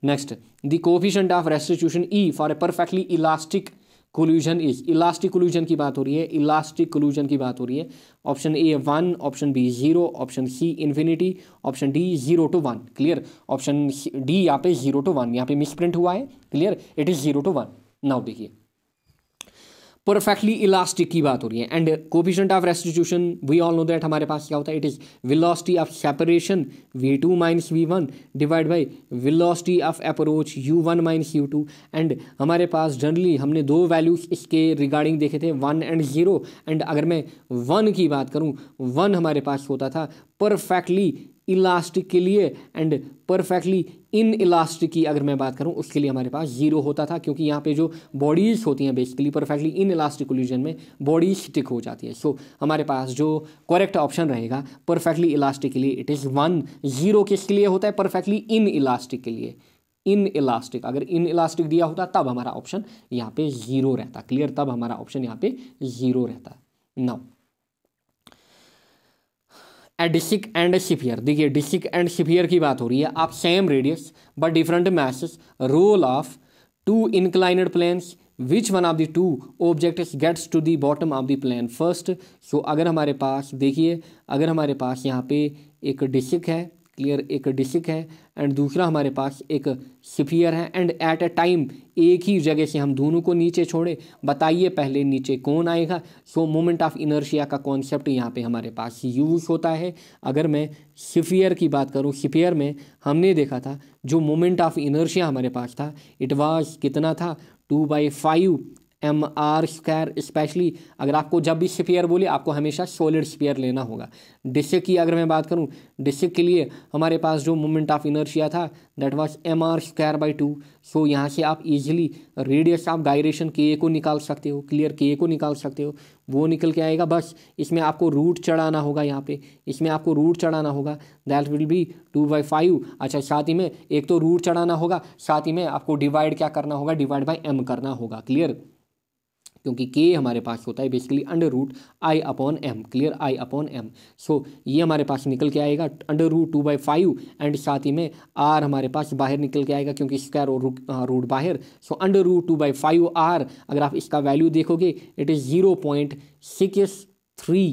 next the coefficient of restitution e for a perfectly elastic collision is elastic collision की बात हो रही है इलास्टिक कोल्यूजन की बात हो रही है option A one option B zero option C infinity option D zero to one clear option D यहाँ पे जीरो टू वन यहाँ पे मिसप्रिंट हुआ है clear it is zero to one now देखिए परफेक्टली इलास्टिक की बात हो रही है and coefficient of restitution we all know that हमारे पास क्या होता है it is velocity of separation v two minus v one divide by velocity of approach u one minus u two and हमारे पास जनरली हमने दो वैल्यूज इसके रिगार्डिंग देखे थे वन एंड ज़ीरो एंड अगर मैं वन की बात करूँ वन हमारे पास होता था परफेक्टली इलास्टिक के लिए एंड परफेक्टली इन इलास्टिक की अगर मैं बात करूं उसके लिए हमारे पास जीरो होता था क्योंकि यहाँ पे जो बॉडीज़ होती हैं basically perfectly inelastic collision में बॉडीज स्टिक हो जाती है सो so, हमारे पास जो करेक्ट ऑप्शन रहेगा परफेक्टली इलास्टिक के लिए इट इज़ वन जीरो किसके लिए होता है परफेक्टली इन इलास्टिक के लिए इन इलास्टिक अगर इन इलास्टिक दिया होता तब हमारा ऑप्शन यहाँ पे ज़ीरो रहता क्लियर तब हमारा ऑप्शन यहाँ पे ज़ीरो रहता no. एडिशिक एंड शिफियर देखिए डिशिक एंड शिफियर की बात हो रही है आप same radius but different masses roll off two inclined planes which one of the two object gets to the bottom of the plane first so अगर हमारे पास देखिए अगर हमारे पास यहाँ पे एक डिशिक है क्लियर एक डिस्क है एंड दूसरा हमारे पास एक सिफियर है एंड एट ए टाइम एक ही जगह से हम दोनों को नीचे छोड़े बताइए पहले नीचे कौन आएगा सो मोमेंट ऑफ इनर्शिया का कॉन्सेप्ट यहाँ पे हमारे पास यूज़ होता है अगर मैं सिफियर की बात करूँ सिफियर में हमने देखा था जो मोमेंट ऑफ इनर्शिया हमारे पास था इट वॉज़ कितना था two by five M R square specially अगर आपको जब भी स्पेयर बोले आपको हमेशा सोलिड स्पेयर लेना होगा डिस्क की अगर मैं बात करूँ डिस्क के लिए हमारे पास जो मोमेंट ऑफ इनर्शिया था that was M R square by two so यहाँ से आप इजीली रेडियस ऑफ डायरेक्शन के ए को निकाल सकते हो क्लियर के ए को निकाल सकते हो वो निकल के आएगा बस इसमें आपको रूट चढ़ाना होगा यहाँ पे इसमें आपको रूट चढ़ाना होगा that will be two by five अच्छा साथ ही में एक तो रूट चढ़ाना होगा साथ ही में आपको डिवाइड क्या करना होगा डिवाइड बाई एम करना होगा क्लियर क्योंकि के हमारे पास होता है basically under root I upon M clear I upon M so ये हमारे पास निकल के आएगा under root two by five and साथ ही में आर हमारे पास बाहर निकल के आएगा क्योंकि स्क्वायर और रूट बाहर so under root two by five R अगर आप इसका वैल्यू देखोगे it is zero point six three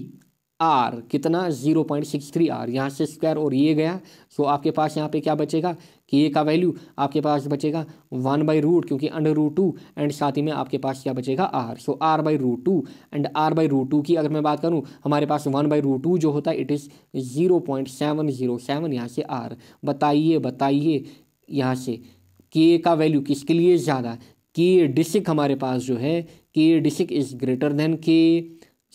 R कितना zero point six three R यहाँ से स्क्वायर और ये गया सो आपके पास यहाँ पे क्या बचेगा कि ये का वैल्यू आपके पास बचेगा वन बाई रूट क्योंकि अंडर रूट टू एंड साथ ही में आपके पास क्या बचेगा R so R by root two and R by root two की अगर मैं बात करूँ हमारे पास वन बाई रूट टू जो होता है it is zero point seven zero seven यहाँ से आर बताइए बताइए यहाँ से के का वैल्यू किसके लिए ज़्यादा के डिसिक हमारे पास जो है K disc is greater than K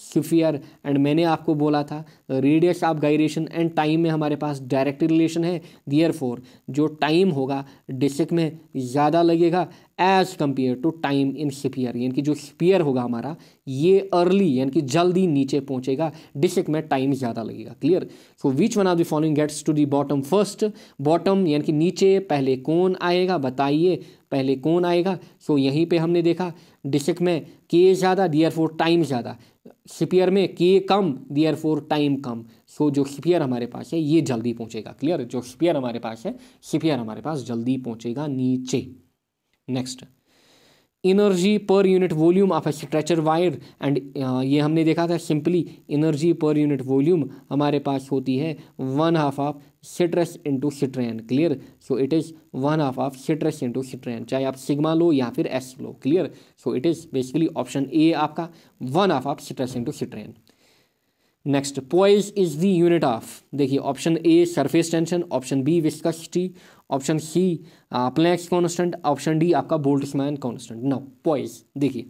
sphere and मैंने आपको बोला था radius of gyration and time में हमारे पास डायरेक्ट रिलेशन है दियर फोर जो टाइम होगा डिस्क में ज़्यादा लगेगा as compared to time in sphere यानी कि जो स्पीयर होगा हमारा ये अर्ली यानी कि जल्दी नीचे पहुंचेगा डिस्क में टाइम ज़्यादा लगेगा clear so which one of the following gets to the bottom first bottom यानी कि नीचे पहले कौन आएगा बताइए पहले कौन आएगा सो so, यहीं पे हमने देखा डिस्क में के ज़्यादा डियर फोर टाइम ज़्यादा स्पीयर में के कम दियर फोर टाइम कम सो जो स्पीयर हमारे पास है ये जल्दी पहुंचेगा क्लियर जो स्पीयर हमारे पास है स्पीयर हमारे पास जल्दी पहुंचेगा नीचे next energy per unit volume of a stretched wire and ये हमने देखा था simply energy per unit volume हमारे पास होती है one half of stress into strain clear so it is one half of stress into strain चाहे आप सिग्मा लो या फिर एस लो clear so it is basically option A आपका one half of stress into strain next poise is the unit of देखिए option A surface tension option B viscosity option C Planck's constant option D आपका Boltzmann constant now poise देखिए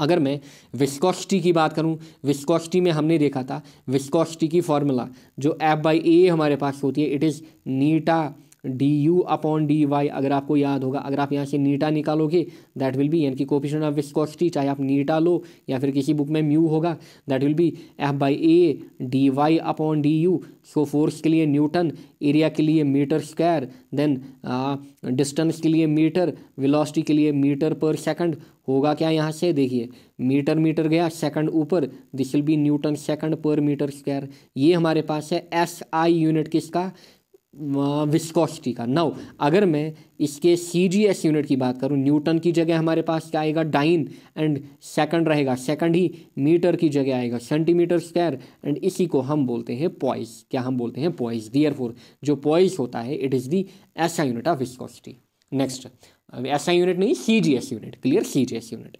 अगर मैं viscosity की बात करूं viscosity में हमने देखा था विस्कॉसिटी की फॉर्मूला जो एफ बाई ए हमारे पास होती है it is eta D U upon D Y अगर आपको याद होगा अगर आप यहाँ से नीटा निकालोगे दैट विल बी यानी कि कोपिशन ऑफ विस्कोसिटी चाहे आप नीटा लो या फिर किसी बुक में म्यू होगा that will be F by A D Y upon D U so force के लिए न्यूटन एरिया के लिए मीटर स्क्वायर देन डिस्टेंस के लिए मीटर विलॉसिटी के लिए मीटर पर सेकेंड होगा क्या यहाँ से देखिए मीटर मीटर गया सेकंड ऊपर this will be newton second per metre square ये हमारे पास है एस आई यूनिट किसका विस्कोसिटी का नाउ अगर मैं इसके सी जी एस यूनिट की बात करूं न्यूटन की जगह हमारे पास क्या आएगा डाइन एंड सेकंड रहेगा सेकंड ही मीटर की जगह आएगा सेंटीमीटर स्क्वायर एंड इसी को हम बोलते हैं पॉइस क्या हम बोलते हैं पॉइस दियर फोर जो पॉइस होता है इट इज़ दी ऐसा यूनिट ऑफ विस्कोसिटी नेक्स्ट ऐसा यूनिट नहीं C G S unit clear C G S unit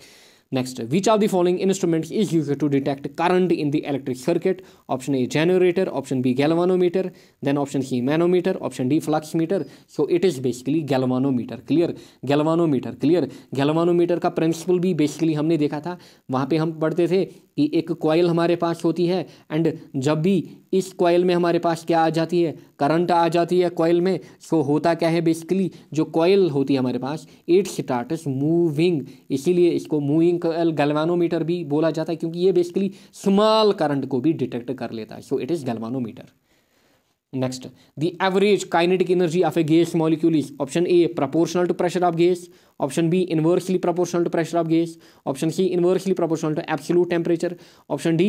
next which are the following instrument is use to detect current in the electric circuit option A generator option B galvanometer then option C manometer option D flux meter so it is basically galvanometer clear galvanometer clear galvanometer का principal भी basically हमने देखा था वहाँ पे हम पढ़ते थे कि एक कॉयल हमारे पास होती है एंड जब भी इस कॉयल में हमारे पास क्या आ जाती है करंट आ जाती है कॉयल में सो होता क्या है बेसिकली जो कॉयल होती है हमारे पास इट स्टार्ट मूविंग इसीलिए इसको मूविंग गलवानोमीटर भी बोला जाता है क्योंकि ये बेसिकली स्मॉल करंट को भी डिटेक्ट कर लेता है so it is galvanometer next the average kinetic energy of a gas molecule is option A proportional to pressure of gas option B inversely proportional to pressure of gas option C inversely proportional to absolute temperature option D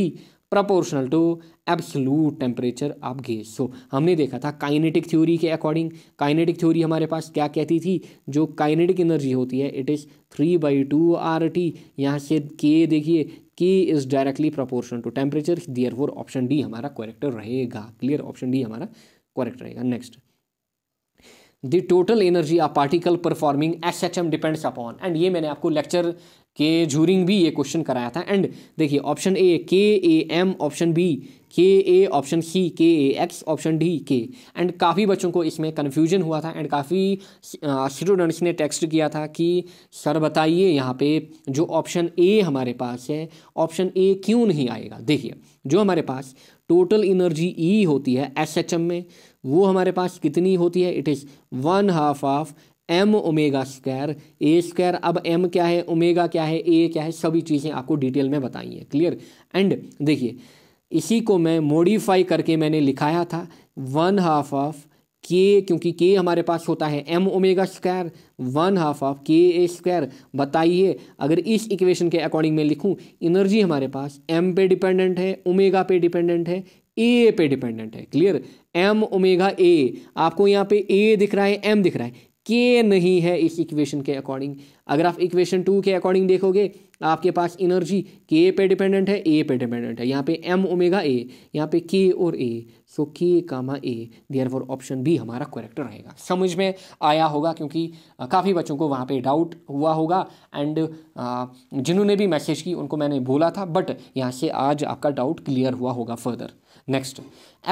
proportional to absolute temperature of gas so हमने देखा था kinetic theory के according kinetic theory हमारे पास क्या कहती थी जो काइनेटिक एनर्जी होती है it is three by two R T यहाँ से के देखिए के is directly proportional to temperature therefore option D हमारा करेक्ट रहेगा क्लियर ऑप्शन डी हमारा करेक्ट रहेगा next the total energy of particle performing S H M depends upon and ये मैंने आपको लेक्चर के जूरिंग भी ये क्वेश्चन कराया था एंड देखिए ऑप्शन ए के ए एम ऑप्शन बी के ए ऑप्शन सी के ए एक्स ऑप्शन डी के एंड काफ़ी बच्चों को इसमें कन्फ्यूजन हुआ था एंड काफ़ी स्टूडेंट्स ने टेक्स्ट किया था कि सर बताइए यहाँ पे जो ऑप्शन ए हमारे पास है ऑप्शन ए क्यों नहीं आएगा देखिए जो हमारे पास टोटल इनर्जी ई होती है एस एच एम में वो हमारे पास कितनी होती है it is one half of M omega square A square अब एम क्या है ओमेगा क्या है ए क्या है सभी चीज़ें आपको डिटेल में बताई हैं क्लियर एंड देखिए इसी को मैं मोडिफाई करके मैंने लिखाया था वन हाफ ऑफ के क्योंकि के हमारे पास होता है M omega square one half of के ए स्क्वायर बताइए अगर इस इक्वेशन के अकॉर्डिंग मैं लिखूं एनर्जी हमारे पास एम पे डिपेंडेंट है ओमेगा पे डिपेंडेंट है ए पे डिपेंडेंट है क्लियर एम ओमेगा ए आपको यहाँ पे ए दिख रहा है एम दिख रहा है के नहीं है इस इक्वेशन के अकॉर्डिंग अगर आप इक्वेशन टू के अकॉर्डिंग देखोगे आपके पास एनर्जी के पे डिपेंडेंट है ए पे डिपेंडेंट है यहाँ पे एम ओमेगा ए यहाँ पे के और ए सो के comma A therefore option B हमारा करेक्ट रहेगा समझ में आया होगा क्योंकि काफ़ी बच्चों को वहाँ पे डाउट हुआ होगा एंड जिन्होंने भी मैसेज की उनको मैंने बोला था बट यहाँ से आज आपका डाउट क्लियर हुआ होगा further next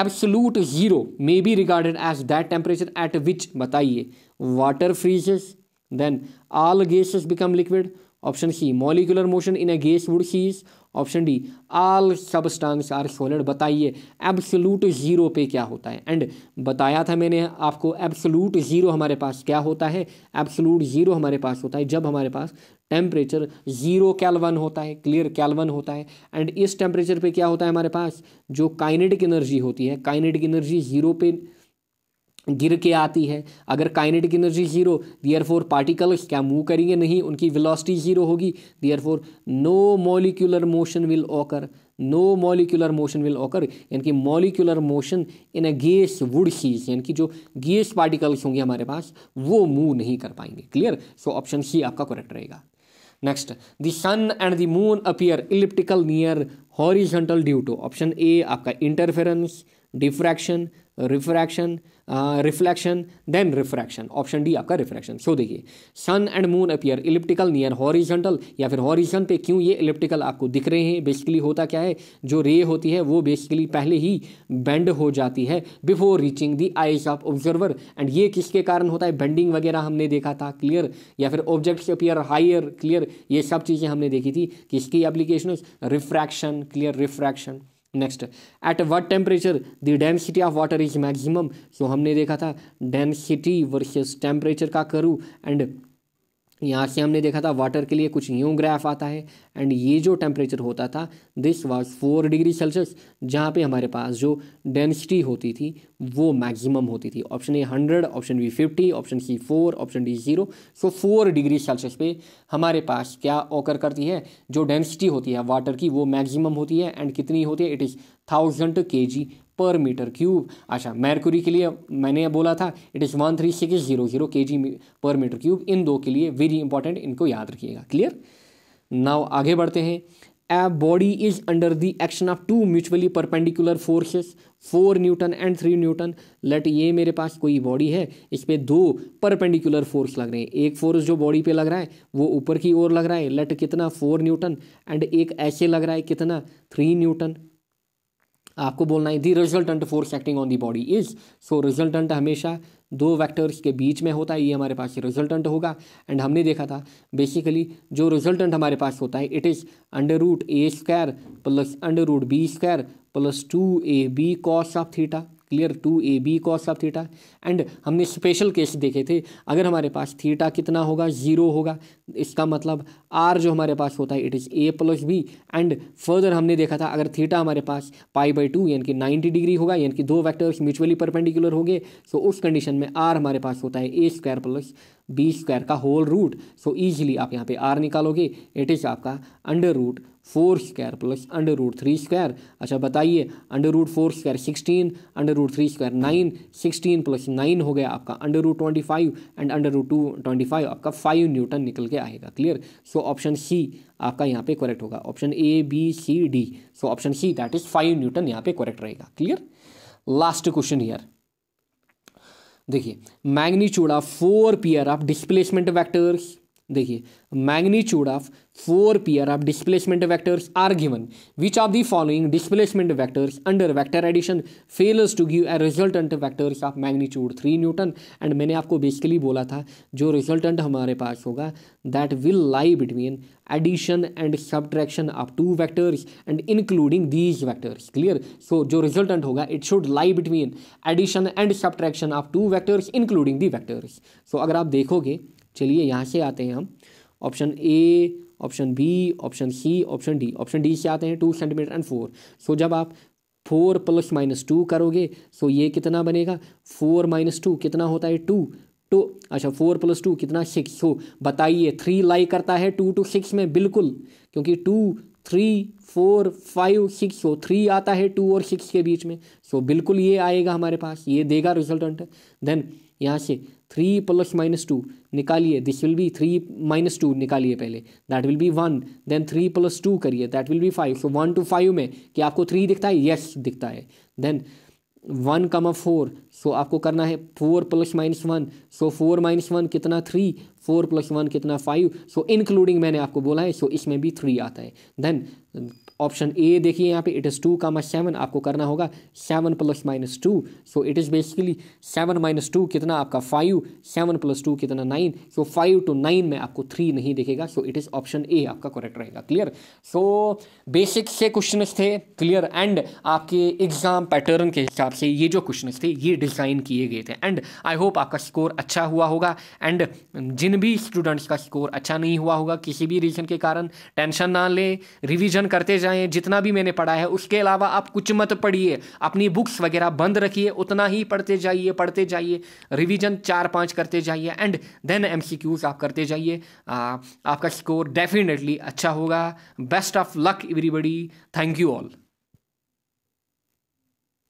absolute zero may be regarded as that temperature at which बताइए water freezes then all gases become liquid option c molecular motion in a gas would cease option D all substance are solid बताइए absolute zero पे क्या होता है and बताया था मैंने आपको एब्सोलूट ज़ीरो हमारे पास क्या होता है एब्सोलूट ज़ीरो हमारे पास होता है जब हमारे पास टेम्परेचर ज़ीरो कैलवन होता है क्लियर कैलवन होता है एंड इस टेम्परेचर पे क्या होता है हमारे पास जो काइनेटिक एनर्जी होती है काइनेटिक एनर्जी ज़ीरो पे गिर के आती है अगर kinetic energy zero therefore particle क्या मूव करेंगे नहीं उनकी वेलोसिटी हीरो होगी therefore no molecular motion will occur no molecular motion will occur यानी कि molecular motion in a gas would cease यानी कि जो गेस पार्टिकल्स होंगे हमारे पास वो मूव नहीं कर पाएंगे क्लियर सो ऑप्शन सी आपका करेक्ट रहेगा next the sun and the moon appear elliptical near horizontal due to option A आपका interference diffraction refraction reflection then refraction option D आपका रिफ्रैक्शन सो देखिए sun and moon appear elliptical near horizontal या फिर horizon पे क्यों ये elliptical आपको दिख रहे हैं बेसिकली होता क्या है जो रे होती है वो बेसिकली पहले ही बेंड हो जाती है before reaching the eyes of observer and ये किसके कारण होता है बेंडिंग वगैरह हमने देखा था क्लियर या फिर ऑब्जेक्ट्स अपियर हायर क्लियर ये सब चीज़ें हमने देखी थी किसकी application refraction clear refraction next at what temperature the density of water is maximum so हमने देखा था डेंसिटी वर्सेस टेम्परेचर का करूँ एंड यहाँ से हमने देखा था वाटर के लिए कुछ यूँ ग्राफ आता है एंड ये जो टेम्परेचर होता था this was four degree Celsius जहाँ पे हमारे पास जो डेंसिटी होती थी वो मैक्सिमम होती थी option A hundred option B fifty option C four option D zero so four degree Celsius पे हमारे पास क्या ओकर करती है जो डेंसिटी होती है वाटर की वो मैक्सिमम होती है एंड कितनी होती है इट इज़ थाउजेंड के जी पर मीटर क्यूब अच्छा मैरकुरी के लिए मैंने यह बोला था it is one three six zero zero K G पर मीटर क्यूब इन दो के लिए वेरी इंपॉर्टेंट इनको याद रखिएगा क्लियर नाउ आगे बढ़ते हैं a body is under the action of two mutually perpendicular forces four newton and three newton let ये मेरे पास कोई बॉडी है इस पर दो परपेंडिकुलर फोर्स लग रहे हैं एक फोर्स जो बॉडी पे लग रहा है वो ऊपर की ओर लग रहा है लेट कितना फोर न्यूटन एंड एक ऐसे लग रहा है कितना थ्री न्यूटन आपको बोलना है the resultant force acting on the body is so resultant हमेशा दो वेक्टर्स के बीच में होता है ये हमारे पास रिजल्टेंट होगा एंड हमने देखा था बेसिकली जो रिजल्टेंट हमारे पास होता है it is under root A square plus under root B square plus two A B cos of theta clear two A B cos of theta and हमने स्पेशल केस देखे थे अगर हमारे पास थीटा कितना होगा जीरो होगा इसका मतलब आर जो हमारे पास होता है it is A plus B and further हमने देखा था अगर थीटा हमारे पास पाई बाई टू यानी कि नाइन्टी डिग्री होगा यानी कि दो वैक्टर्स म्यूचुअली परपेंडिकुलर हो गए सो उस कंडीशन में आर हमारे पास होता है A square plus B square का होल रूट सो ईजिली आप यहाँ पे आर निकालोगे इट इज़ आपका under root four square plus under root three square अच्छा बताइए under root four square sixteen under root three square nine sixteen plus nine हो गया आपका under root twenty five and under root to twenty five आपका five newton निकल के आएगा clear so option C आपका यहाँ पे करेक्ट होगा option A B C D so option C that is five newton यहाँ पे करेक्ट रहेगा क्लियर लास्ट क्वेश्चन हियर देखिए magnitude of four pair of displacement vectors देखिए magnitude of four pair of displacement vectors are given which of the following displacement vectors under vector addition fails to give a resultant vectors of magnitude three newton and मैंने आपको basically बोला था जो resultant हमारे पास होगा that will lie between addition and subtraction of two vectors and including these vectors clear so जो resultant होगा it should lie between addition and subtraction of two vectors including the vectors so अगर आप देखोगे चलिए यहाँ से आते हैं हम option A option B option C option D option D से आते हैं two centimetre and four so जब आप फोर प्लस माइनस टू करोगे सो ये कितना बनेगा फोर माइनस टू कितना होता है टू टू तो, अच्छा फोर प्लस टू कितना सिक्स हो बताइए थ्री लाई करता है टू टू सिक्स में बिल्कुल क्योंकि two three four five six हो थ्री आता है टू और सिक्स के बीच में सो बिल्कुल ये आएगा हमारे पास ये देगा रिजल्टेंट देन यहाँ से थ्री प्लस माइनस टू निकालिए this will be three minus two निकालिए पहले that will be one then three plus two करिए that will be five so one two five में कि आपको थ्री दिखता है यस दिखता है then one comma four so आपको करना है four plus minus one so four minus one कितना थ्री फोर प्लस वन कितना फाइव सो इंक्लूडिंग मैंने आपको बोला है सो so इसमें भी थ्री आता है देन ऑप्शन ए देखिए यहाँ पे it is two comma seven आपको करना होगा seven plus minus two so it is basically seven minus two कितना आपका फाइव सेवन प्लस टू कितना nine so five two nine में आपको थ्री नहीं देखेगा so it is option A आपका करेक्ट रहेगा क्लियर सो बेसिक से क्वेश्चन थे क्लियर एंड आपके एग्जाम पैटर्न के हिसाब से ये जो क्वेश्चन थे ये डिज़ाइन किए गए थे एंड आई होप आपका स्कोर अच्छा हुआ होगा एंड जिन भी स्टूडेंट्स का स्कोर अच्छा नहीं हुआ होगा किसी भी रीज़न के कारण टेंशन ना ले रिविज़न करते जाए जाएं जितना भी मैंने पढ़ा है उसके अलावा आप कुछ मत पढ़िए अपनी बुक्स वगैरह बंद रखिए उतना ही पढ़ते जाइए पढ़ते जाइए रिविजन चार पाँच करते जाइए एंड देन एम आप करते जाइए आपका स्कोर डेफिनेटली अच्छा होगा best of luck everybody thank you all